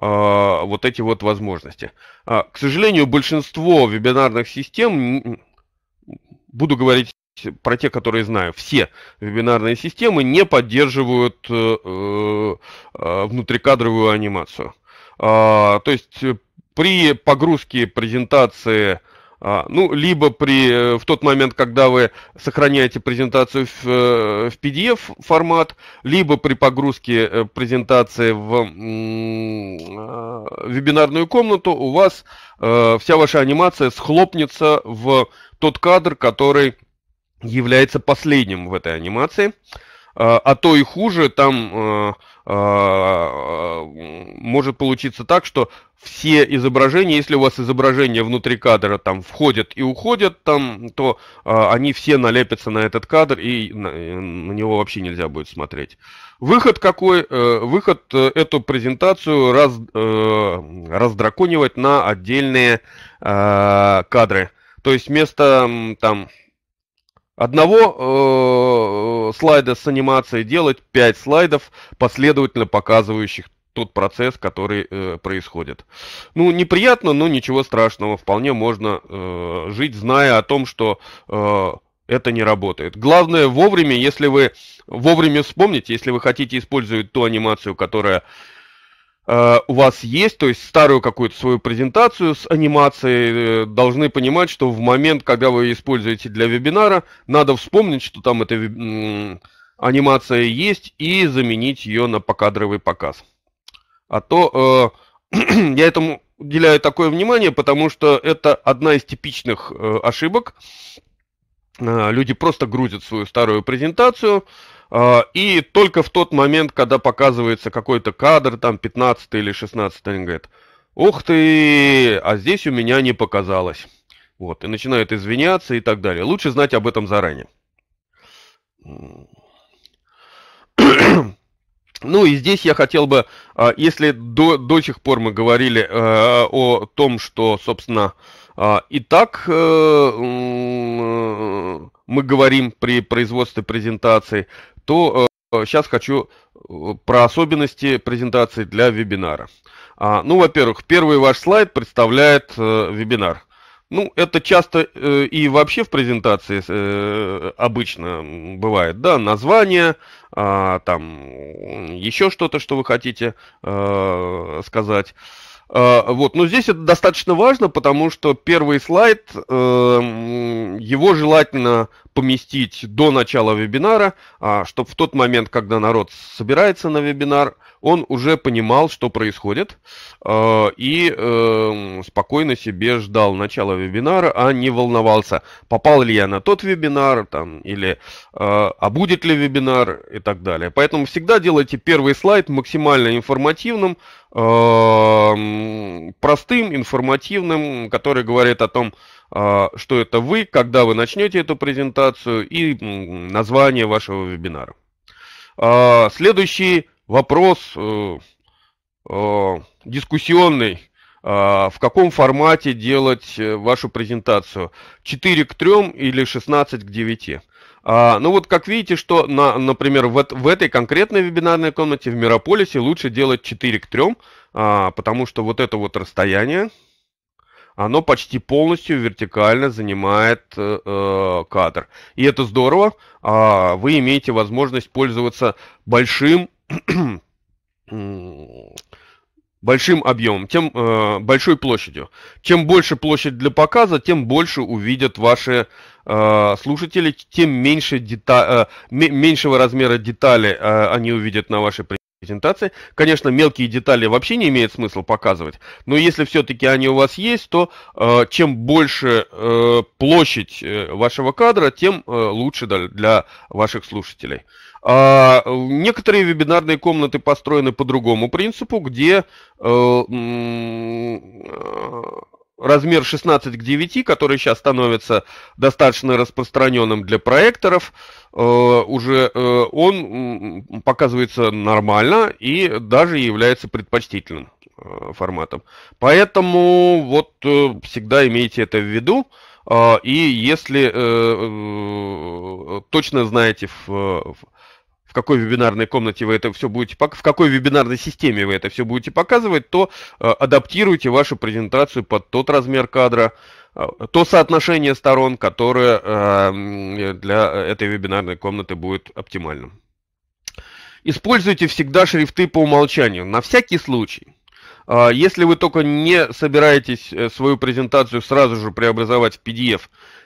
а, вот эти вот возможности. А, к сожалению, большинство вебинарных систем, буду говорить про те, которые знаю, все вебинарные системы не поддерживают э, э, внутрикадровую анимацию. А, то есть при погрузке презентации а, ну, либо при, э, в тот момент, когда вы сохраняете презентацию в, э, в PDF формат, либо при погрузке э, презентации в вебинарную комнату у вас вся ваша анимация схлопнется в тот кадр, который является последним в этой анимации. А, а то и хуже, там Э, может получиться так, что все изображения, если у вас изображения внутри кадра там входят и уходят там, то э, они все налепятся на этот кадр и на, э, на него вообще нельзя будет смотреть. Выход какой? Э, выход э, эту презентацию раз, э, раздраконивать на отдельные э, кадры. То есть вместо там одного э, э, слайда с анимацией делать 5 слайдов, последовательно показывающих тот процесс, который э, происходит. Ну, неприятно, но ничего страшного. Вполне можно э, жить, зная о том, что э, это не работает. Главное вовремя, если вы вовремя вспомните, если вы хотите использовать ту анимацию, которая Э, у вас есть, то есть старую какую-то свою презентацию с анимацией, э, должны понимать, что в момент, когда вы используете для вебинара, надо вспомнить, что там эта анимация есть, и заменить ее на покадровый показ. А то э, я этому уделяю такое внимание, потому что это одна из типичных э, ошибок. Э, люди просто грузят свою старую презентацию, э, а, и только в тот момент, когда показывается какой-то кадр, там 15 или 16, они говорят, ух ты, а здесь у меня не показалось. Вот, и начинают извиняться и так далее. Лучше знать об этом заранее. Ну и здесь я хотел бы, а, если до, до сих пор мы говорили э, о том, что, собственно, а, итак, э, э, мы говорим при производстве презентации, то сейчас э, хочу про особенности презентации для вебинара. А, ну, во-первых, первый ваш слайд представляет вебинар. Ну, это часто и вообще в презентации обычно бывает, да, название, а, там еще что-то, что вы хотите сказать. Э, вот, но здесь это достаточно важно, потому что первый слайд, э, его желательно поместить до начала вебинара, а, чтобы в тот момент, когда народ собирается на вебинар, он уже понимал, что происходит, э, и спокойно себе ждал начала вебинара, а не волновался, попал ли я на тот вебинар, там, или а будет ли вебинар и так далее. Поэтому всегда делайте первый слайд максимально информативным, Э, простым, информативным, который говорит о том, э, что это вы, когда вы начнете эту презентацию и название вашего вебинара. Э, следующий вопрос дискуссионный. В каком формате делать вашу презентацию? 4 к 3 или 16 к 9? А, ну вот как видите, что, на, например, в, в этой конкретной вебинарной комнате в Мирополисе лучше делать 4 к 3, а, потому что вот это вот расстояние, оно почти полностью вертикально занимает э, э кадр. И это здорово, а, вы имеете возможность пользоваться большим большим объемом, тем э, большой площадью. Чем больше площадь для показа, тем больше увидят ваши э, слушатели, тем меньше дета э, меньшего размера детали э, они увидят на вашей презентации. Конечно, мелкие детали вообще не имеет смысла показывать, но если все-таки они у вас есть, то э, чем больше э, площадь э, вашего кадра, тем э, лучше для, для ваших слушателей. А, некоторые вебинарные комнаты построены по другому принципу, где э, э, размер 16 к 9, который сейчас становится достаточно распространенным для проекторов, э, уже он показывается нормально и даже является предпочтительным форматом. Поэтому вот всегда имейте это в виду. А, и если точно знаете, в в какой вебинарной комнате вы это все будете, в какой вебинарной системе вы это все будете показывать, то э, адаптируйте вашу презентацию под тот размер кадра, э, то соотношение сторон, которое э, для этой вебинарной комнаты будет оптимальным. Используйте всегда шрифты по умолчанию, на всякий случай. А, если вы только не собираетесь свою презентацию сразу же преобразовать в PDF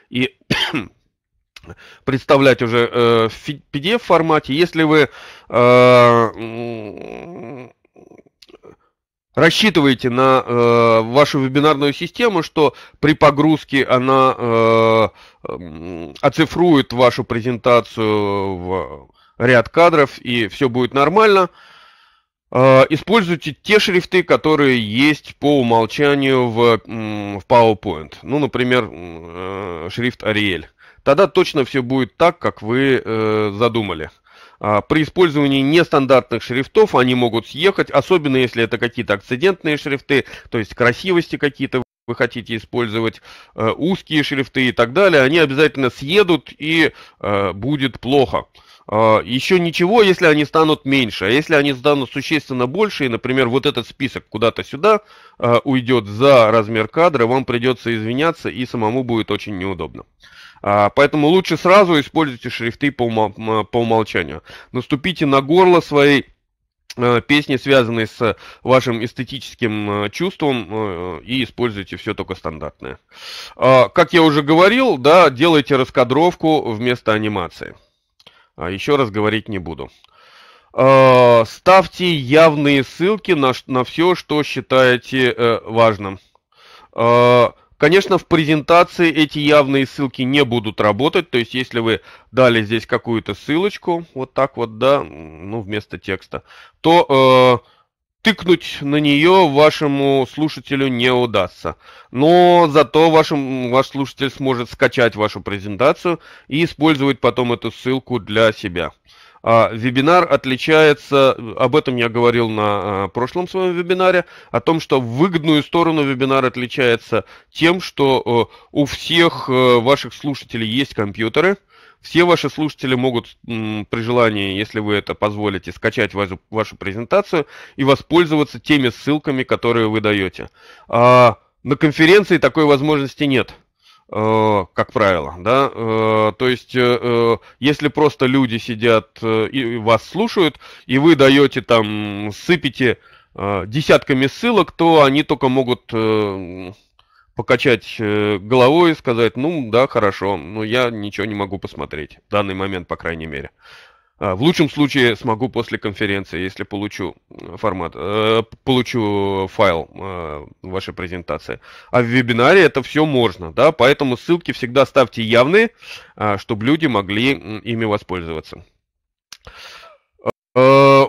и представлять уже э, в PDF формате. Если вы э, рассчитываете на э, вашу вебинарную систему, что при погрузке она оцифрует вашу презентацию в ряд кадров и все будет нормально, используйте те шрифты, которые есть по умолчанию в, PowerPoint. Ну, например, шрифт Arial тогда точно все будет так, как вы э, задумали. А, при использовании нестандартных шрифтов они могут съехать, особенно если это какие-то акцидентные шрифты, то есть красивости какие-то вы хотите использовать, э, узкие шрифты и так далее, они обязательно съедут и э, будет плохо. А, Еще ничего, если они станут меньше, а если они станут существенно больше, и, например, вот этот список куда-то сюда э, уйдет за размер кадра, вам придется извиняться и самому будет очень неудобно. А, поэтому лучше сразу используйте шрифты по, ума, по умолчанию. Наступите на горло своей э, песни, связанные с вашим эстетическим э, чувством, э, и используйте все только стандартное. А, как я уже говорил, да, делайте раскадровку вместо анимации. А, Еще раз говорить не буду. Ставьте явные ссылки на, на все, что считаете важным. Конечно, в презентации эти явные ссылки не будут работать, то есть если вы дали здесь какую-то ссылочку, вот так вот, да, ну вместо текста, то э, тыкнуть на нее вашему слушателю не удастся. Но зато вашим, ваш слушатель сможет скачать вашу презентацию и использовать потом эту ссылку для себя. А, вебинар отличается, об этом я говорил на а, прошлом своем вебинаре, о том, что в выгодную сторону вебинар отличается тем, что э, у всех э, ваших слушателей есть компьютеры, все ваши слушатели могут при желании, если вы это позволите, скачать вашу, вашу презентацию и воспользоваться теми ссылками, которые вы даете. А на конференции такой возможности нет – Э, как правило, да, э, то есть, э, если просто люди сидят и вас слушают, и вы даете там, сыпите десятками ссылок, то они только могут покачать головой и сказать, ну да, хорошо, но я ничего не могу посмотреть, в данный момент, по крайней мере. А, в лучшем случае смогу после конференции, если получу э, формат, э, получу файл э, вашей презентации. А в вебинаре это все можно, да, поэтому ссылки всегда ставьте явные, а, чтобы люди могли ими воспользоваться. А,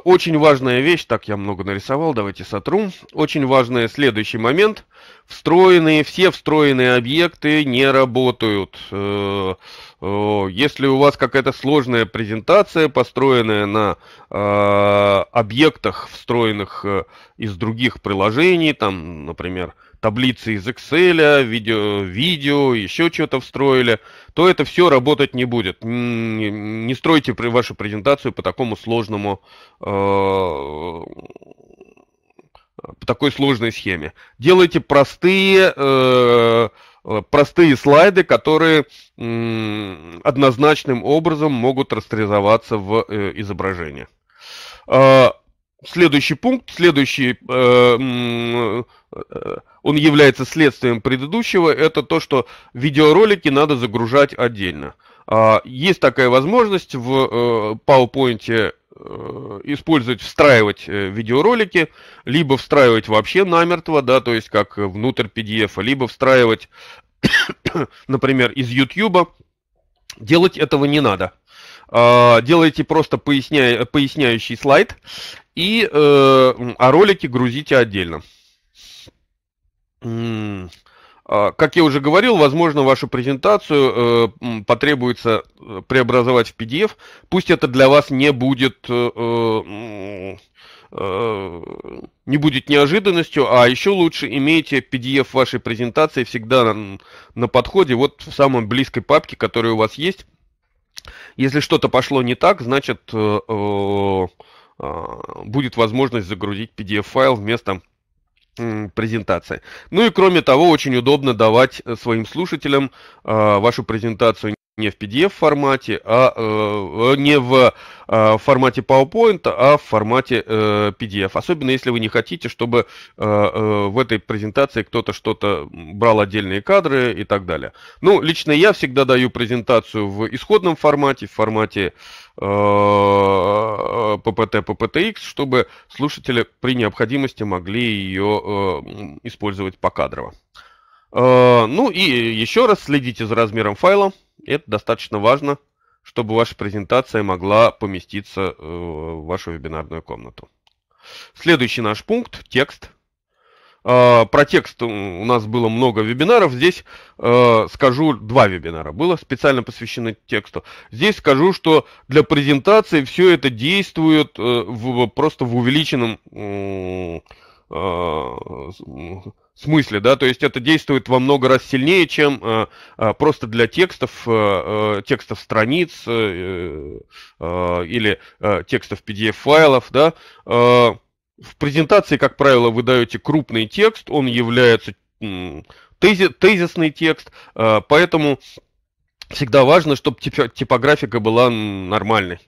очень важная вещь, так я много нарисовал, давайте сотру. Очень важный следующий момент. Встроенные, все встроенные объекты не работают. Э, э, если у вас какая-то сложная презентация, построенная на э, объектах, встроенных из других приложений, там, например, таблицы из Excel, видео, видео еще что-то встроили, то это все работать не будет. Не стройте вашу презентацию по такому сложному э, по такой сложной схеме. Делайте простые, э, простые слайды, которые однозначным образом могут растрезоваться в э, изображении. А, следующий пункт, следующий... Э, он является следствием предыдущего, это то, что видеоролики надо загружать отдельно. А, есть такая возможность в э, PowerPoint э, использовать, встраивать э, видеоролики, либо встраивать вообще намертво, да, то есть как внутрь PDF, либо встраивать, например, из YouTube. Делать этого не надо. А, делайте просто поясня... поясняющий слайд, и, а ролики грузите отдельно. А, как я уже говорил, возможно, вашу презентацию э, потребуется э, преобразовать в PDF. Пусть это для вас не будет, э, э, не будет неожиданностью, а еще лучше имейте PDF вашей презентации всегда на, на подходе, вот в самой близкой папке, которая у вас есть. Если что-то пошло не так, значит, э, э, а, будет возможность загрузить PDF-файл вместо презентации. Ну и кроме того, очень удобно давать э, своим слушателям э, вашу презентацию не в PDF-формате, а э, не в э, формате PowerPoint, а в формате э, PDF. Особенно если вы не хотите, чтобы э, э, в этой презентации кто-то что-то брал отдельные кадры и так далее. Ну, лично я всегда даю презентацию в исходном формате, в формате э, PPT, PPTX, чтобы слушатели при необходимости могли ее э, использовать покадрово. Э, ну и еще раз следите за размером файла. Это достаточно важно, чтобы ваша презентация могла поместиться э, в вашу вебинарную комнату. Следующий наш пункт – текст. Э, про текст у нас было много вебинаров. Здесь скажу, два вебинара было специально посвящены тексту. Здесь скажу, что для презентации все это действует просто в увеличенном смысле, да, то есть это действует во много раз сильнее, чем э, э просто для текстов, э, э, текстов страниц э, э, или э, текстов PDF-файлов, да. Э, в презентации, как правило, вы даете крупный текст, он является тези, тезисный текст, э, поэтому всегда важно, чтобы типографика была нормальной.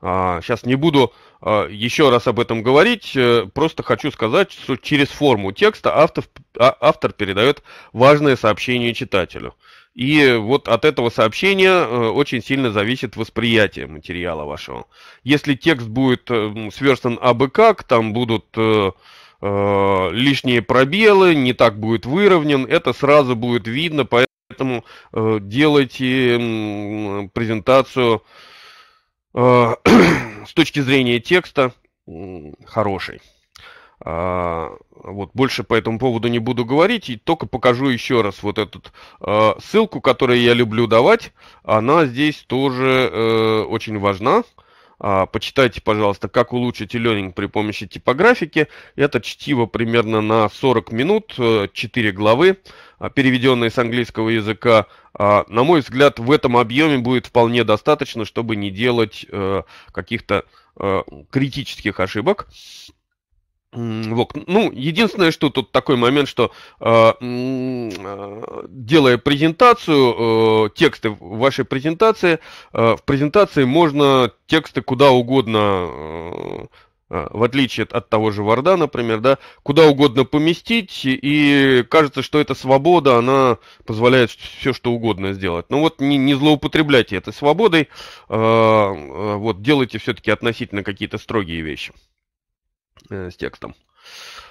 Сейчас а, не буду а, еще раз об этом говорить, э, просто хочу сказать, что через форму текста автор, а, автор передает важное сообщение читателю. И вот от этого сообщения э, очень сильно зависит восприятие материала вашего. Если текст будет э, сверстан абы как, там будут лишние пробелы, не так будет выровнен, это сразу будет видно, поэтому делайте презентацию Э, с точки зрения текста хороший. А, вот больше по этому поводу не буду говорить, и только покажу еще раз вот эту э, ссылку, которую я люблю давать. Она здесь тоже э, очень важна. А, почитайте, пожалуйста, как улучшить e-learning при помощи типографики. Это чтиво примерно на 40 минут, 4 э, главы, а, переведенные с английского языка. А, на мой взгляд, в этом объеме будет вполне достаточно, чтобы не делать э, каких-то э, критических ошибок. Вот. Ну, единственное, что тут такой момент, что э, э, делая презентацию, э, тексты в вашей презентации, э, в презентации можно тексты куда угодно, э, э, в отличие от, того же Варда, например, да, куда угодно поместить, и кажется, что эта свобода, она позволяет все, что угодно сделать. Но ну вот не, не злоупотребляйте этой свободой, э, э вот делайте все-таки относительно какие-то строгие вещи. Э, с текстом.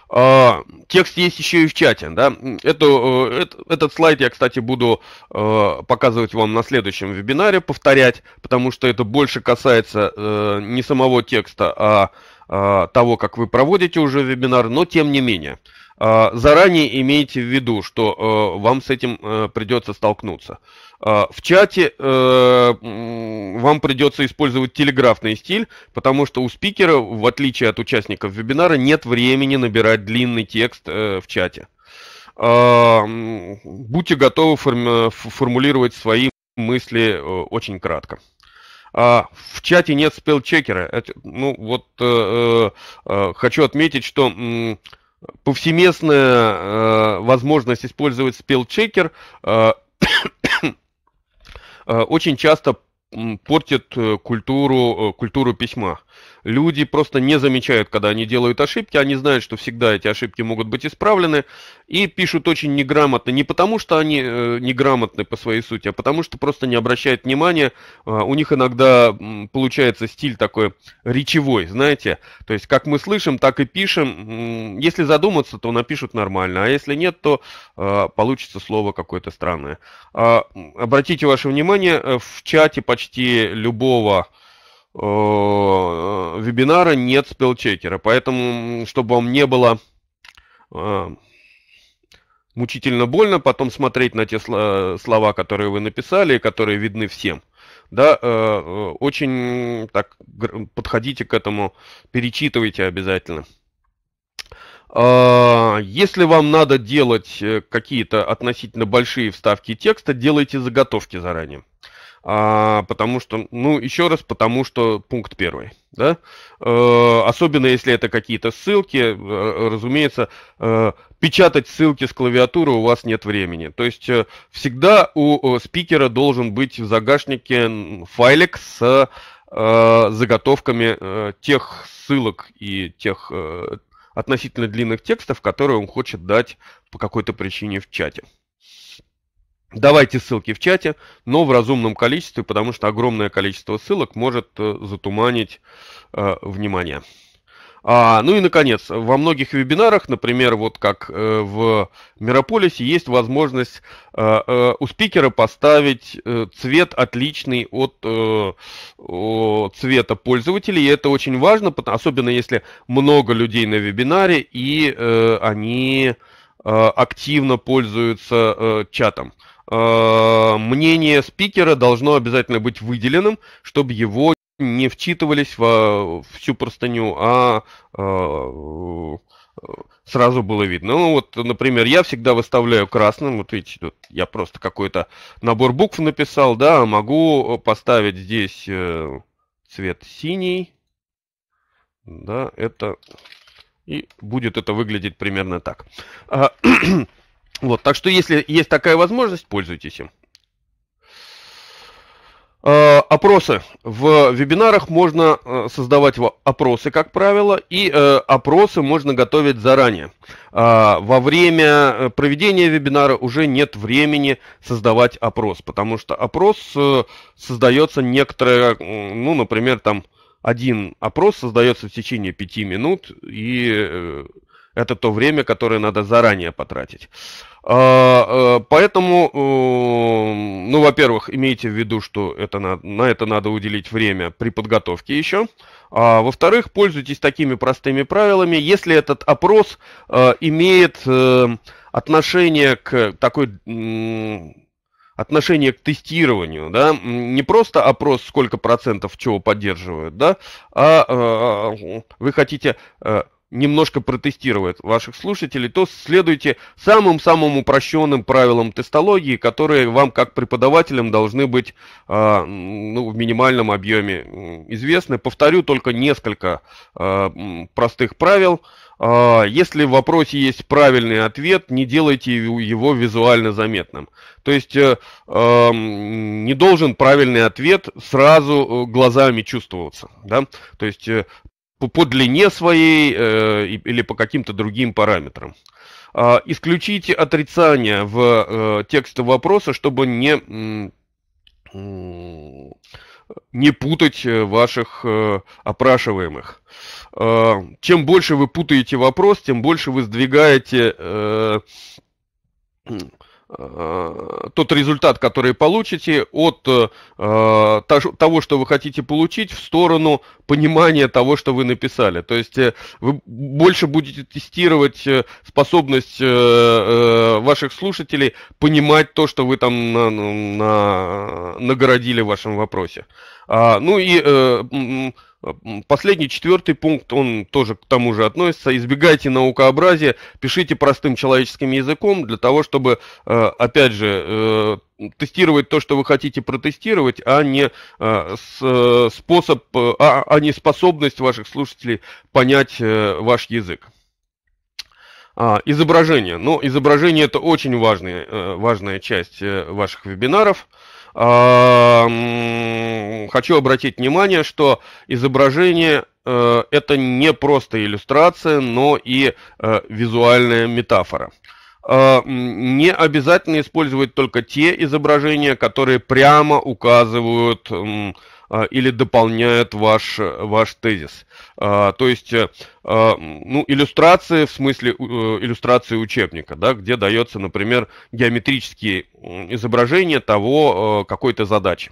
А, текст есть еще и в чате, да. Эту, э, этот слайд я, кстати, буду э, показывать вам на следующем вебинаре, повторять, потому что это больше касается э, не самого текста, а э, того, как вы проводите уже вебинар, но тем не менее. А, заранее имейте в виду, что э, вам с этим э, придется столкнуться. А, в чате э, вам придется использовать телеграфный стиль, потому что у спикера, в отличие от участников вебинара, нет времени набирать длинный текст в чате. А, будьте готовы формулировать свои мысли очень кратко. А в чате нет спелл-чекера. Ну вот э, э, хочу отметить, что повсеместная э, возможность использовать спелчекер э, э очень часто портит э, культуру, э, культуру письма люди просто не замечают, когда они делают ошибки, они знают, что всегда эти ошибки могут быть исправлены, и пишут очень неграмотно, не потому что они э, неграмотны по своей сути, а потому что просто не обращают внимания, э, у них иногда э, получается стиль такой речевой, знаете, то есть как мы слышим, так и пишем, если задуматься, то напишут нормально, а если нет, то э, получится слово какое-то странное. Э, обратите ваше внимание, э, в чате почти любого Э, вебинара нет спелчекера. Поэтому, чтобы вам не было э, мучительно больно потом смотреть на те слова, которые вы написали, которые видны всем. Да, э, очень так подходите к этому, перечитывайте обязательно. А, если вам надо делать какие-то относительно большие вставки текста, делайте заготовки заранее. А, потому что, ну, еще раз, потому что пункт первый. Да? Э, особенно если это какие-то ссылки, э, разумеется, э, печатать ссылки с клавиатуры у вас нет времени. То есть э, всегда у э, спикера должен быть в загашнике файлик с э, заготовками э, тех ссылок и тех э, относительно длинных текстов, которые он хочет дать по какой-то причине в чате. Давайте ссылки в чате, но в разумном количестве, потому что огромное количество ссылок может э, затуманить э, внимание. А, ну и, наконец, во многих вебинарах, например, вот как э, в Мирополисе, есть возможность э, э, у спикера поставить э, цвет отличный от э, о, цвета пользователей. И это очень важно, особенно если много людей на вебинаре и э, они э, активно пользуются э, чатом. Э, мнение спикера должно обязательно быть выделенным, чтобы его не вчитывались во всю простыню, а э, э, сразу было видно. Ну вот, например, я всегда выставляю красным, вот видите, тут я просто какой-то набор букв написал, да, а могу поставить здесь цвет синий, да, это, и будет это выглядеть примерно так. А, Вот, так что если есть такая возможность, пользуйтесь им. А, опросы. В вебинарах можно э, создавать опросы, как правило, и э, опросы можно готовить заранее. А, во время э, проведения вебинара уже нет времени создавать опрос, потому что опрос создается некоторое, ну, например, там один опрос создается в течение пяти минут, и это то время, которое надо заранее потратить. А, э, поэтому, э, ну, во-первых, имейте в виду, что это на, на это надо уделить время при подготовке еще. А, во-вторых, пользуйтесь такими простыми правилами. Если этот опрос э, имеет отношение к такой отношение к тестированию, да, не просто опрос, сколько процентов чего поддерживают, да, а э, вы хотите э, немножко протестировать ваших слушателей, то следуйте самым-самым упрощенным правилам тестологии, которые вам как преподавателям должны быть э, ну, в минимальном объеме известны. Повторю только несколько э, простых правил. Э, если в вопросе есть правильный ответ, не делайте его визуально заметным. То есть э, э, не должен правильный ответ сразу э, глазами чувствоваться. Да? То есть э, по, по длине своей э, или по каким-то другим параметрам. Э, исключите отрицание в э, тексте вопроса, чтобы не, не путать э, ваших э, опрашиваемых. Э, чем больше вы путаете вопрос, тем больше вы сдвигаете... Э, Э, тот результат, который получите, от э, того, что вы хотите получить, в сторону понимания того, что вы написали. То есть э, вы больше будете тестировать способность ваших слушателей понимать то, что вы там на, на, нагородили в вашем вопросе. А, ну и Последний, четвертый пункт, он тоже к тому же относится. Избегайте наукообразия, пишите простым человеческим языком для того, чтобы, э, опять же, э, тестировать то, что вы хотите протестировать, а не э, способ, а, а, не способность ваших слушателей понять ваш язык. А, изображение. Ну, изображение это очень важная, важная часть ваших вебинаров хочу обратить внимание, что изображение э, это не просто иллюстрация, но и э, визуальная метафора а, не обязательно использовать только те изображения, которые прямо указывают а, или дополняет ваш, ваш тезис. А, то есть, э, а, ну, иллюстрации, в смысле э, иллюстрации учебника, да, где дается, например, геометрические изображения того э, какой-то задачи.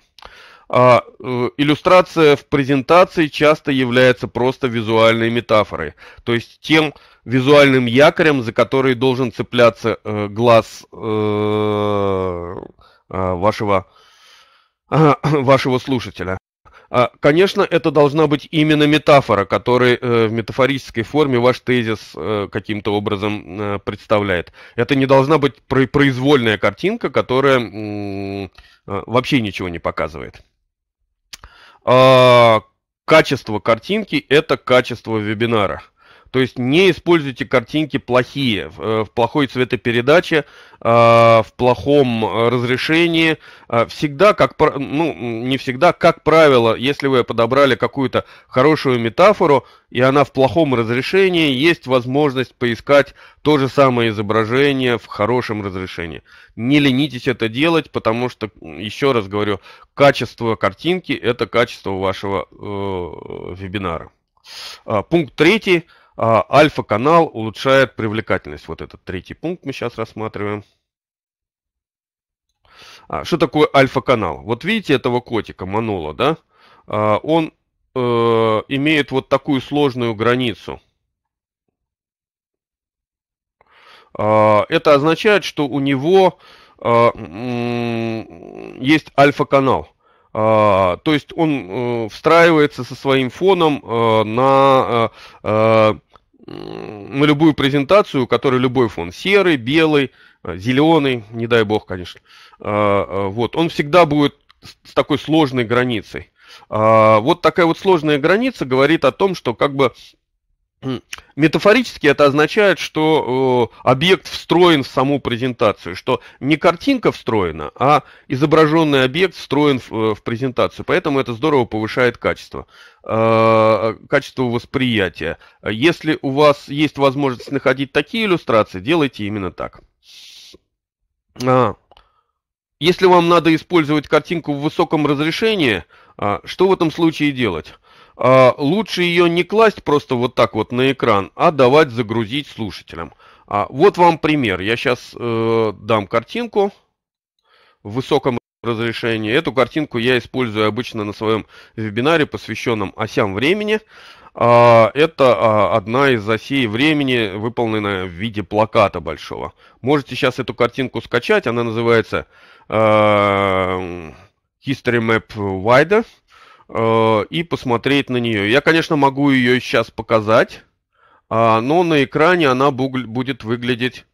Иллюстрация в презентации часто является просто визуальной метафорой, то есть тем визуальным якорем, за который должен цепляться глаз вашего вашего слушателя. А, конечно, это должна быть именно метафора, которая э, в метафорической форме ваш тезис э, каким-то образом э, представляет. Это не должна быть произвольная картинка, которая а, вообще ничего не показывает. А, качество картинки – это качество вебинара – то есть не используйте картинки плохие, в э, плохой цветопередаче, э, в плохом э, разрешении. Всегда, как, ну, не всегда, как правило, если вы подобрали какую-то хорошую метафору, и она в плохом разрешении, есть возможность поискать то же самое изображение в хорошем разрешении. Не ленитесь это делать, потому что, еще раз говорю, качество картинки – это качество вашего э, вебинара. Пункт третий – а, альфа-канал улучшает привлекательность. Вот этот третий пункт мы сейчас рассматриваем. А, что такое альфа-канал? Вот видите этого котика Манола, да? А, он э, имеет вот такую сложную границу. Это означает, что у него э, есть альфа-канал. А, то есть он э, встраивается со своим фоном э, на, э, на любую презентацию, которая любой фон, серый, белый, зеленый, не дай бог, конечно. А, вот, он всегда будет с такой сложной границей. А, вот такая вот сложная граница говорит о том, что как бы Метафорически это означает, что э, объект встроен в саму презентацию, что не картинка встроена, а изображенный объект встроен в, э, в презентацию. Поэтому это здорово повышает качество, э, качество восприятия. Если у вас есть возможность находить такие иллюстрации, делайте именно так. А, если вам надо использовать картинку в высоком разрешении, э, что в этом случае делать? а, лучше ее не класть просто вот так вот на экран, а давать загрузить слушателям. А, вот вам пример. Я сейчас э, дам картинку в высоком разрешении. Эту картинку я использую обычно на своем вебинаре, посвященном осям времени. А, это а, одна из осей времени, выполненная в виде плаката большого. Можете сейчас эту картинку скачать. Она называется э, History Map Wider э, и посмотреть на нее. Я, конечно, могу ее сейчас показать, э, но на экране она будет выглядеть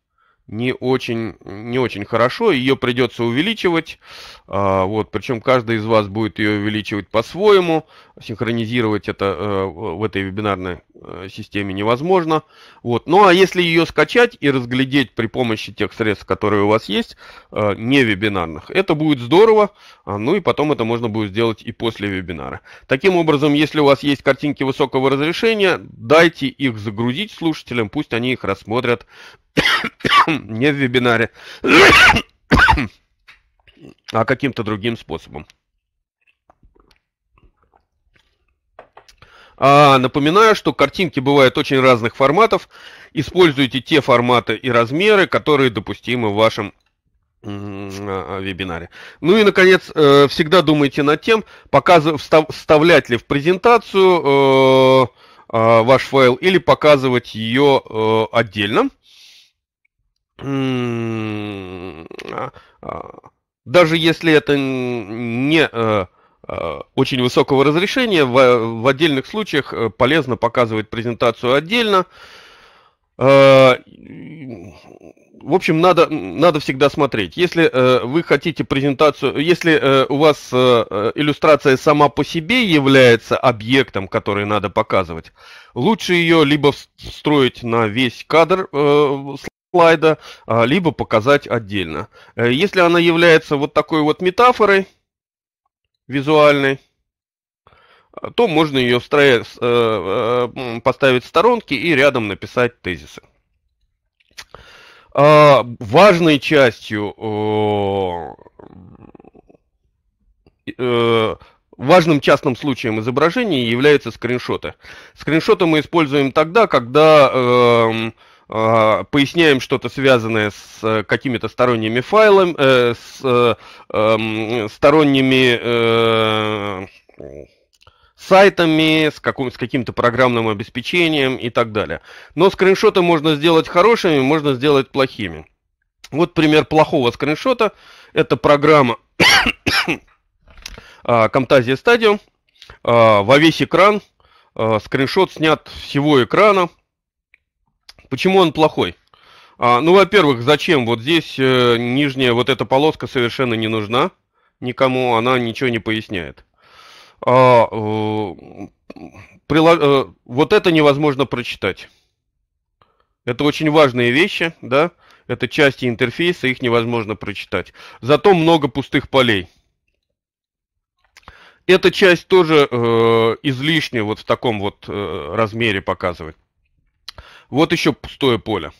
не очень, не очень хорошо, ее придется увеличивать, а, вот, причем каждый из вас будет ее увеличивать по-своему, синхронизировать это э, в этой вебинарной э, системе невозможно, вот, ну а если ее скачать и разглядеть при помощи тех средств, которые у вас есть, э, не вебинарных, это будет здорово, а, ну и потом это можно будет сделать и после вебинара. Таким образом, если у вас есть картинки высокого разрешения, дайте их загрузить слушателям, пусть они их рассмотрят не в вебинаре, а каким-то другим способом. А, напоминаю, что картинки бывают очень разных форматов. Используйте те форматы и размеры, которые допустимы в вашем а, а, вебинаре. Ну и, наконец, э, всегда думайте над тем, показыв, вставлять ли в презентацию э, э, ваш файл или показывать ее отдельно. А, а, даже если это не э, э, очень высокого разрешения, в, отдельных случаях э, полезно показывать презентацию отдельно. В общем, надо, надо всегда смотреть. Если э, вы хотите презентацию, если э, у вас э, иллюстрация сама по себе является объектом, который надо показывать, лучше ее либо встроить на весь кадр э, слайда, а, либо показать отдельно. Э, если она является вот такой вот метафорой визуальной, а, то можно ее э, э, поставить в сторонке и рядом написать тезисы. А, важной частью, важным частным случаем изображения являются скриншоты. Скриншоты мы используем тогда, когда эм, поясняем что-то связанное с э, какими-то сторонними файлами, э, с э, эм, сторонними сайтами, с, каком, с каким-то программным обеспечением и так далее. Но скриншоты можно сделать хорошими, можно сделать плохими. Вот пример плохого скриншота. Это программа а, Camtasia Stadium. А, во весь экран а, скриншот снят всего экрана Почему он плохой? А, ну, во-первых, зачем? Вот здесь э, нижняя вот эта полоска совершенно не нужна никому, она ничего не поясняет. А, э, прило... э, вот это невозможно прочитать. Это очень важные вещи, да? Это части интерфейса, их невозможно прочитать. Зато много пустых полей. Эта часть тоже э, излишне вот в таком вот э, размере показывает. Вот еще пустое поле.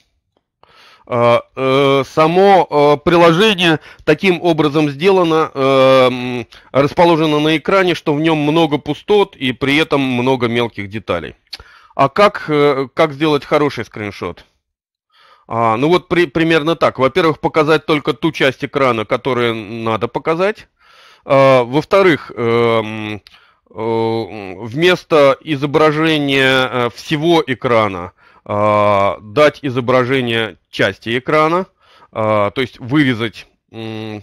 А, э, само э, приложение таким образом сделано, э, расположено на экране, что в нем много пустот и при этом много мелких деталей. А как, как сделать хороший скриншот? А, ну вот при, примерно так. Во-первых, показать только ту часть экрана, которую надо показать. А, во-вторых, э, э, вместо изображения всего экрана – а, дать изображение части экрана, а, то есть вырезать а,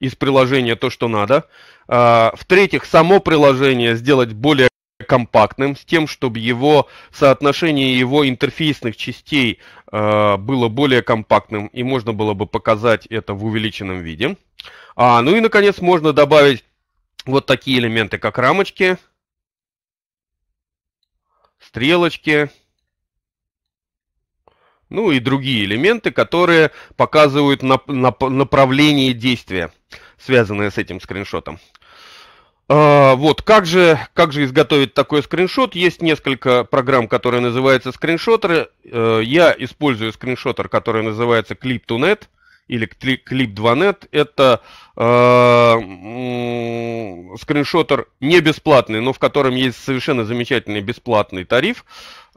из приложения то, что надо. В-третьих, само приложение сделать более компактным, с тем, чтобы его соотношение его интерфейсных частей было более компактным и можно было бы показать это в увеличенном виде. А, ну и, наконец, можно добавить вот такие элементы, как рамочки, стрелочки, ну и другие элементы, которые показывают нап нап направление действия, связанное с этим скриншотом. А, вот, как же, как же изготовить такой скриншот? Есть несколько программ, которые называются скриншотеры. Э, я использую скриншотер, который называется Clip2Net или клип 2.net, это э, скриншотер не бесплатный, но в котором есть совершенно замечательный бесплатный тариф.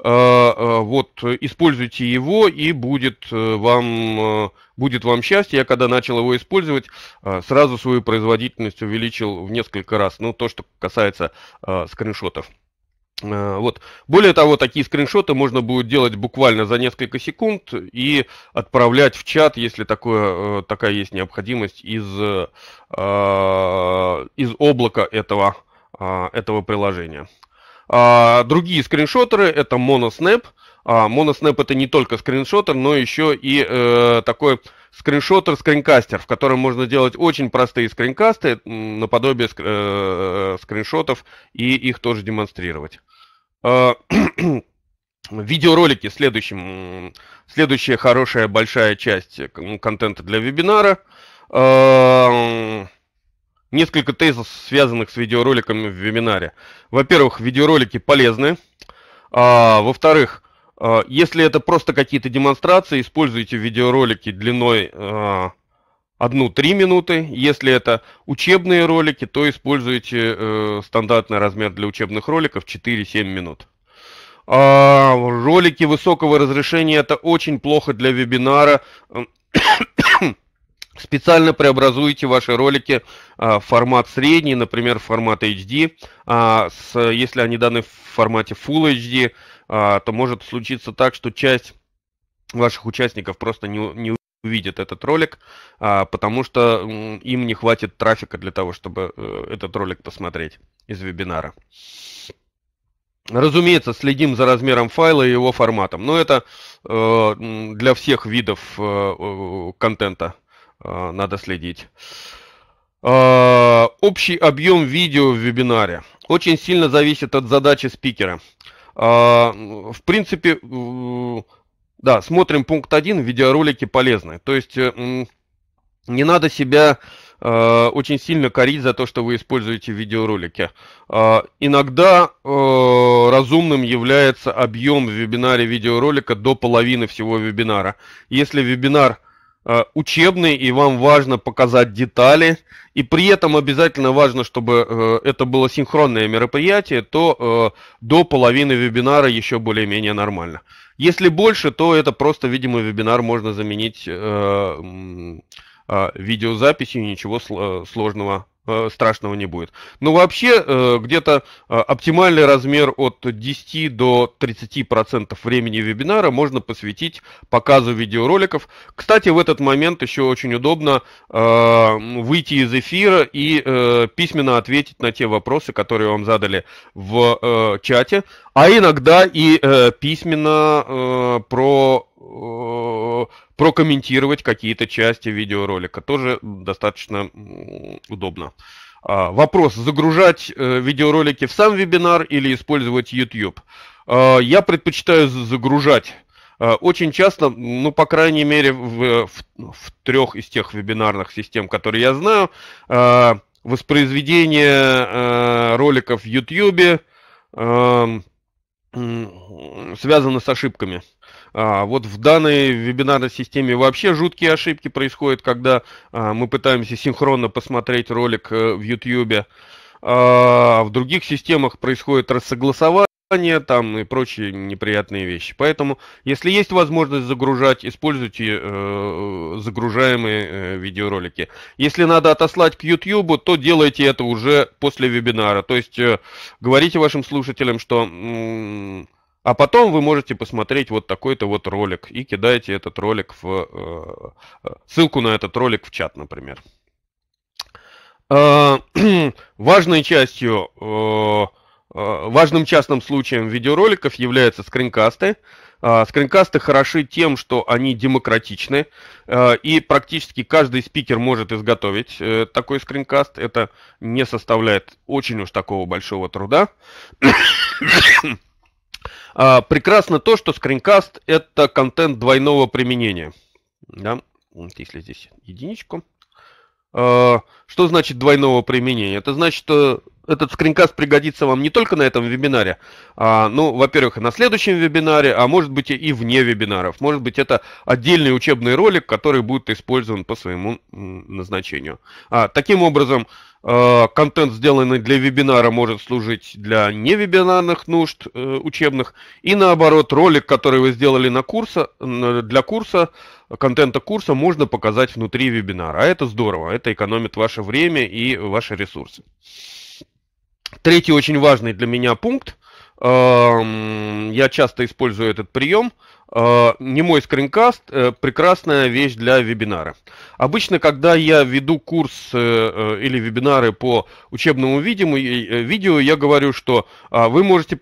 Э, э вот используйте его и будет э, вам э, будет вам счастье. Я когда начал его использовать, сразу свою производительность увеличил в несколько раз. Ну то, что касается э, скриншотов. Э, вот. Более того, такие скриншоты можно будет делать буквально за несколько секунд и отправлять в чат, если такое, э, такая есть необходимость, из, э, из облака этого, этого приложения. А, другие скриншотеры это Monosnap. А, Monosnap это не только скриншотер, но еще и такой скриншотер, скринкастер, в котором можно делать очень простые скринкасты, наподобие э, э, скриншотов, и их тоже демонстрировать. А, видеоролики следующим, следующая хорошая большая часть э, контента для вебинара. А, несколько тезисов, связанных с видеороликами в вебинаре. Во-первых, видеоролики полезны. А, во-вторых, а, если это просто какие-то демонстрации, используйте видеоролики длиной а, одну-три минуты. Если это учебные ролики, то используйте э, стандартный размер для учебных роликов 4-7 минут. А, ролики высокого разрешения это очень плохо для вебинара. Специально преобразуйте ваши ролики в формат средний, например, в формат HD. если они даны в формате Full HD, а, то может случиться так, что часть ваших участников просто не, не увидит этот ролик, а, потому что им не хватит трафика для того, чтобы э, этот ролик посмотреть из вебинара. Разумеется, следим за размером файла и его форматом. Но это э, для всех видов э, контента надо следить. А, общий объем видео в вебинаре очень сильно зависит от задачи спикера. А, в принципе, да, смотрим пункт 1, видеоролики полезны. То есть э, не надо себя э, очень сильно корить за то, что вы используете видеоролики. А, иногда э, разумным является объем в вебинаре видеоролика до половины всего вебинара. Если вебинар – Э, учебный, и вам важно показать детали, и при этом обязательно важно, чтобы э, это было синхронное мероприятие, то э, до половины вебинара еще более-менее нормально. Если больше, то это просто, видимо, вебинар можно заменить видеозаписью, ничего сложного Э, страшного не будет. Но вообще э, где-то э, оптимальный размер от 10 до 30% времени вебинара можно посвятить показу видеороликов. Кстати, в этот момент еще очень удобно выйти из эфира и письменно ответить на те вопросы, которые вам задали в чате, а иногда и письменно про Э, прокомментировать какие-то части видеоролика. Тоже достаточно удобно. А, вопрос, загружать э, видеоролики в сам вебинар или использовать YouTube? А, я предпочитаю загружать а, очень часто, ну, по крайней мере, в, в, в трех из тех вебинарных систем, которые я знаю, воспроизведение э, роликов в YouTube связано с ошибками. А, вот в данной вебинарной системе вообще жуткие ошибки происходят, когда а, мы пытаемся синхронно посмотреть ролик а, в YouTube. А, в других системах происходит рассогласование там и прочие неприятные вещи. Поэтому, если есть возможность загружать, используйте э, загружаемые э, видеоролики. Если надо отослать к YouTube, то делайте это уже после вебинара. То есть э, говорите вашим слушателям, что... Э, а потом вы можете посмотреть вот такой-то вот ролик и кидаете этот ролик в э, э, ссылку на этот ролик в чат, например. А, важной частью, э, важным частным случаем видеороликов являются скринкасты. А, скринкасты хороши тем, что они демократичны, и практически каждый спикер может изготовить такой скринкаст. Это не составляет очень уж такого большого труда. А, прекрасно то, что скринкаст это контент двойного применения. Да? если здесь единичку. А, что значит двойного применения? Это значит, что этот скринкаст пригодится вам не только на этом вебинаре, а, ну, во-первых, на следующем вебинаре, а может быть и вне вебинаров. Может быть, это отдельный учебный ролик, который будет использован по своему назначению. А, таким образом, Э, контент, сделанный для вебинара, может служить для невебинарных нужд э, учебных. И наоборот, ролик, который вы сделали на курса, для курса, контента курса, можно показать внутри вебинара. А это здорово, это экономит ваше время и ваши ресурсы. Третий очень важный для меня пункт. Эм, я часто использую этот прием – Э, не мой скринкаст, э, прекрасная вещь для вебинара. Обычно, когда я веду курс э, или вебинары по учебному видео, я говорю, что а, вы можете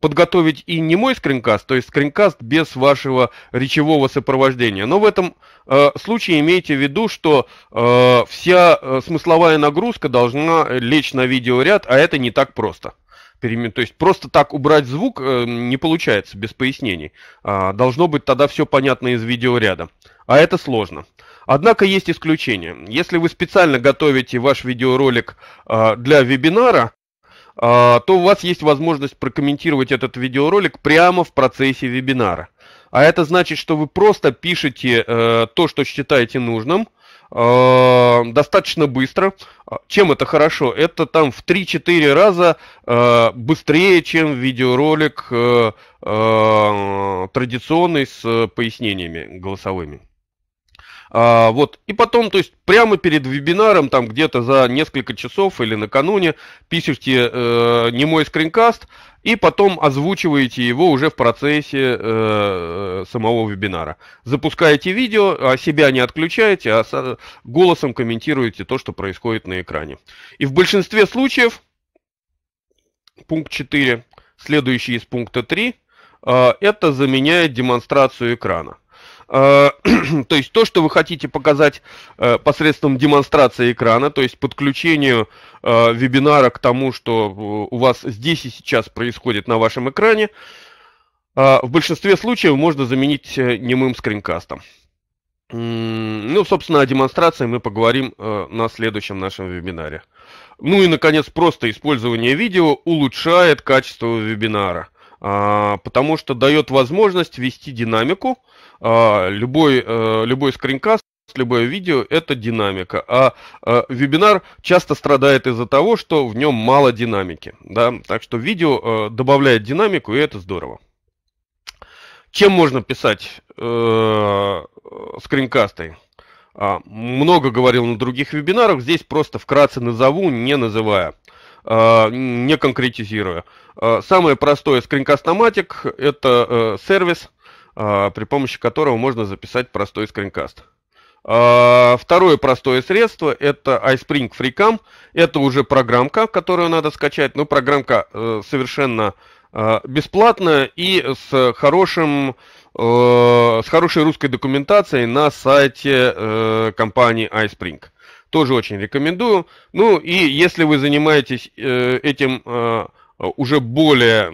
подготовить и не мой скринкаст, то есть скринкаст без вашего речевого сопровождения. Но в этом э, случае имейте в виду, что э, вся смысловая нагрузка должна лечь на видеоряд, а это не так просто перемен... То есть просто так убрать звук э, не получается без пояснений. Э, должно быть тогда все понятно из видеоряда. А это сложно. Однако есть исключение. Если вы специально готовите ваш видеоролик э, для вебинара, а, то у вас есть возможность прокомментировать этот видеоролик прямо в процессе вебинара. А это значит, что вы просто пишете э, то, что считаете нужным, Э, достаточно быстро. Э, чем это хорошо? Это там в 3-4 раза э, быстрее, чем видеоролик э, э, традиционный с э, пояснениями голосовыми. А, вот, и потом, то есть, прямо перед вебинаром, там где-то за несколько часов или накануне, пишете э, немой скринкаст, и потом озвучиваете его уже в процессе э, самого вебинара. Запускаете видео, а себя не отключаете, а с, голосом комментируете то, что происходит на экране. И в большинстве случаев, пункт 4, следующий из пункта 3, э, это заменяет демонстрацию экрана. Э, то есть то, что вы хотите показать э, посредством демонстрации экрана, то есть подключению э, вебинара к тому, что у вас здесь и сейчас происходит на вашем экране, в большинстве случаев можно заменить немым скринкастом. Ну, собственно, о демонстрации мы поговорим на следующем нашем вебинаре. Ну и, наконец, просто использование видео улучшает качество вебинара, а, потому что дает возможность вести динамику, а, любой, э, любой скринкаст любое видео – это динамика. А э, вебинар часто страдает из-за того, что в нем мало динамики. Да? Так что видео э, добавляет динамику, и это здорово. Чем можно писать э, скринкасты? А, много говорил на других вебинарах, здесь просто вкратце назову, не называя, э, не конкретизируя. Э, а, самое простое скринкастоматик – это э, сервис – а, при помощи которого можно записать простой скринкаст. А, второе простое средство – это iSpring FreeCam. Это уже программка, которую надо скачать, но ну, программка э, совершенно э, бесплатная и с, хорошим, э, с хорошей русской документацией на сайте компании iSpring. Тоже очень рекомендую. Ну и если вы занимаетесь этим уже более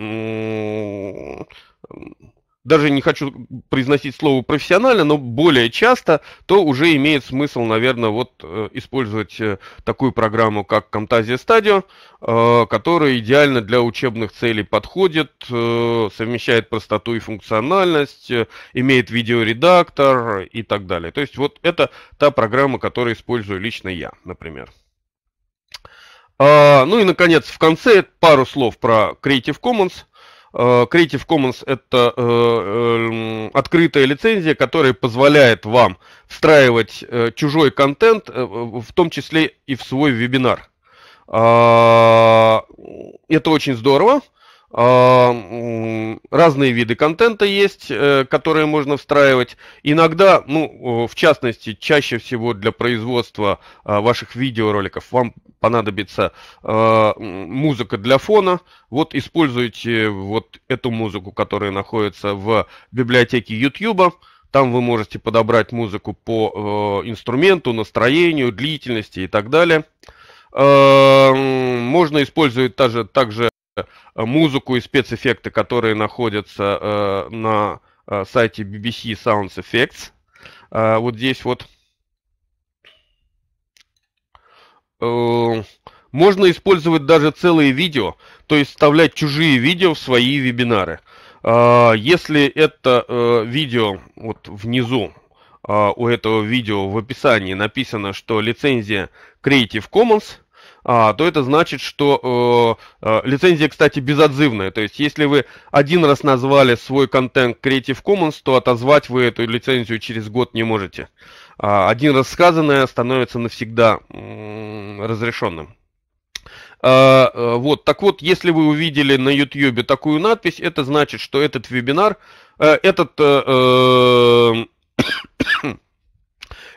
даже не хочу произносить слово профессионально, но более часто, то уже имеет смысл, наверное, вот э, использовать э, такую программу, как Camtasia Studio, э, которая идеально для учебных целей подходит, совмещает простоту и функциональность, имеет видеоредактор и так далее. То есть вот это та программа, которую использую лично я, например. А, ну и, наконец, в конце пару слов про Creative Commons – Э, Creative Commons это э, э, открытая лицензия, которая позволяет вам встраивать чужой контент, в том числе и в свой вебинар. А, это очень здорово. А, разные виды контента есть, э, которые можно встраивать. Иногда, ну, в частности, чаще всего для производства а, ваших видеороликов вам понадобится а, музыка для фона. Вот используйте вот эту музыку, которая находится в библиотеке YouTube. Там вы можете подобрать музыку по инструменту, настроению, длительности и так далее. Можно использовать также, также Э, музыку и спецэффекты, которые находятся э, на э, сайте BBC Sounds Effects. Э, вот здесь вот э, можно использовать даже целые видео, то есть вставлять чужие видео в свои вебинары. Э, если это видео вот внизу у этого видео в описании написано, что лицензия Creative Commons – а то это значит, что э, э, лицензия, кстати, безотзывная. То есть, если вы один раз назвали свой контент Creative Commons, то отозвать вы эту лицензию через год не можете. А, один раз сказанное становится навсегда разрешенным. А, э, вот, так вот, если вы увидели на YouTube такую надпись, это значит, что этот вебинар, этот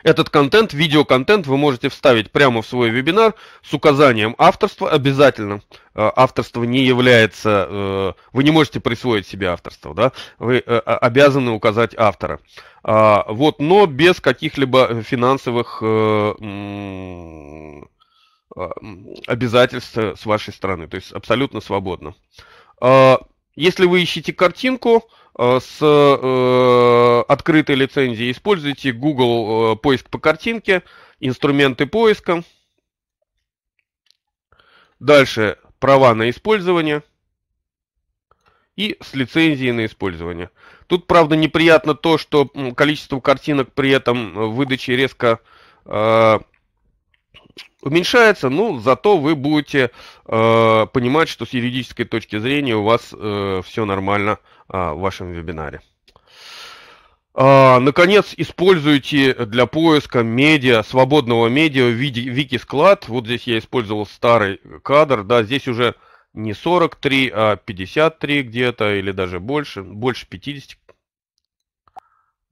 этот контент, видеоконтент вы можете вставить прямо в свой вебинар с указанием авторства обязательно. Э, авторство не является, э, вы не можете присвоить себе авторство, да? вы э, обязаны указать автора. А, вот, но без каких-либо финансовых обязательств с вашей стороны, то есть абсолютно свободно. А, если вы ищете картинку, Э, с э, открытой лицензией. Используйте Google э, поиск по картинке, инструменты поиска. Дальше права на использование и с лицензией на использование. Тут, правда, неприятно то, что количество картинок при этом выдачи резко э, уменьшается, ну, зато вы будете э, понимать, что с юридической точки зрения у вас э, все нормально а, в вашем вебинаре. А, наконец, используйте для поиска медиа, свободного медиа в виде вики-склад. Вот здесь я использовал старый кадр, да, здесь уже не 43, а 53 где-то или даже больше, больше 50.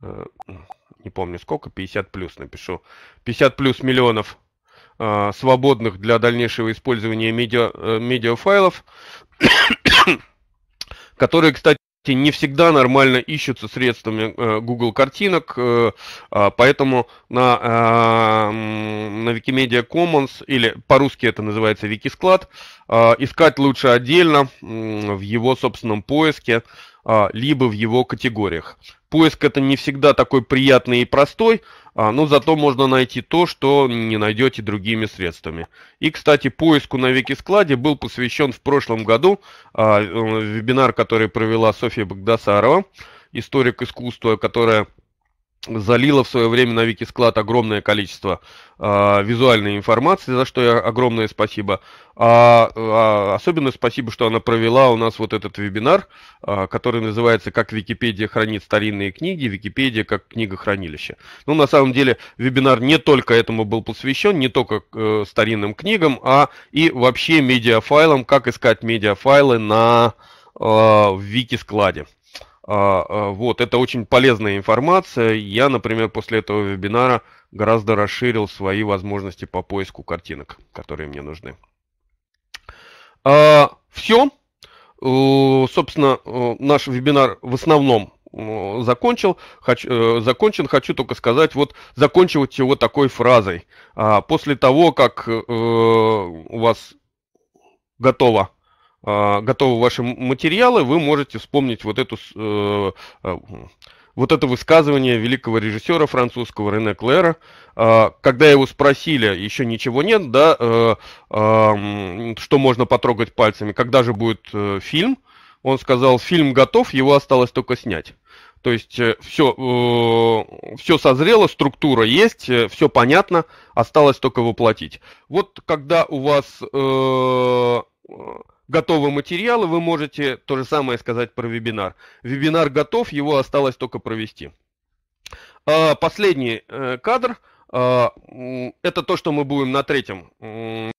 Э, не помню сколько, 50 плюс напишу. 50 плюс миллионов а, свободных для дальнейшего использования медиа, э, медиафайлов, которые, кстати, не всегда нормально ищутся средствами э, Google картинок, э, а, поэтому на, э, на Wikimedia Commons, или по-русски это называется Викисклад, искать лучше отдельно в его собственном поиске, а, либо в его категориях. Поиск это не всегда такой приятный и простой, а, но зато можно найти то, что не найдете другими средствами. И, кстати, поиску на Викискладе был посвящен в прошлом году а, э, вебинар, который провела Софья Багдасарова, историк искусства, которая залила в свое время на Вики Склад огромное количество э, визуальной информации, за что я огромное спасибо. А, а особенно спасибо, что она провела у нас вот этот вебинар, э, который называется «Как Википедия хранит старинные книги, Википедия как книгохранилище». Ну, на самом деле, вебинар не только этому был посвящен, не только э, старинным книгам, а и вообще медиафайлам, как искать медиафайлы на э, а, в Вики Складе. А, а, вот, это очень полезная информация. Я, например, после этого вебинара гораздо расширил свои возможности по поиску картинок, которые мне нужны. А, Все. Э, собственно, э, наш вебинар в основном э, закончил, хочу, закончен, хочу только сказать, вот закончивать его такой фразой. После того, как у вас готово а, готовы ваши материалы, вы можете вспомнить вот эту э, а, вот это высказывание великого режиссера французского Рене Клера, а, когда его спросили, еще ничего нет, да, э, что можно потрогать пальцами, когда же будет э, фильм, он сказал, фильм готов, его осталось только снять. То есть все, все созрело, структура есть, все понятно, осталось только воплотить. Вот когда у вас готовы материалы, вы можете то же самое сказать про вебинар. Вебинар готов, его осталось только провести. А, последний э, кадр а, – это то, что мы будем на третьем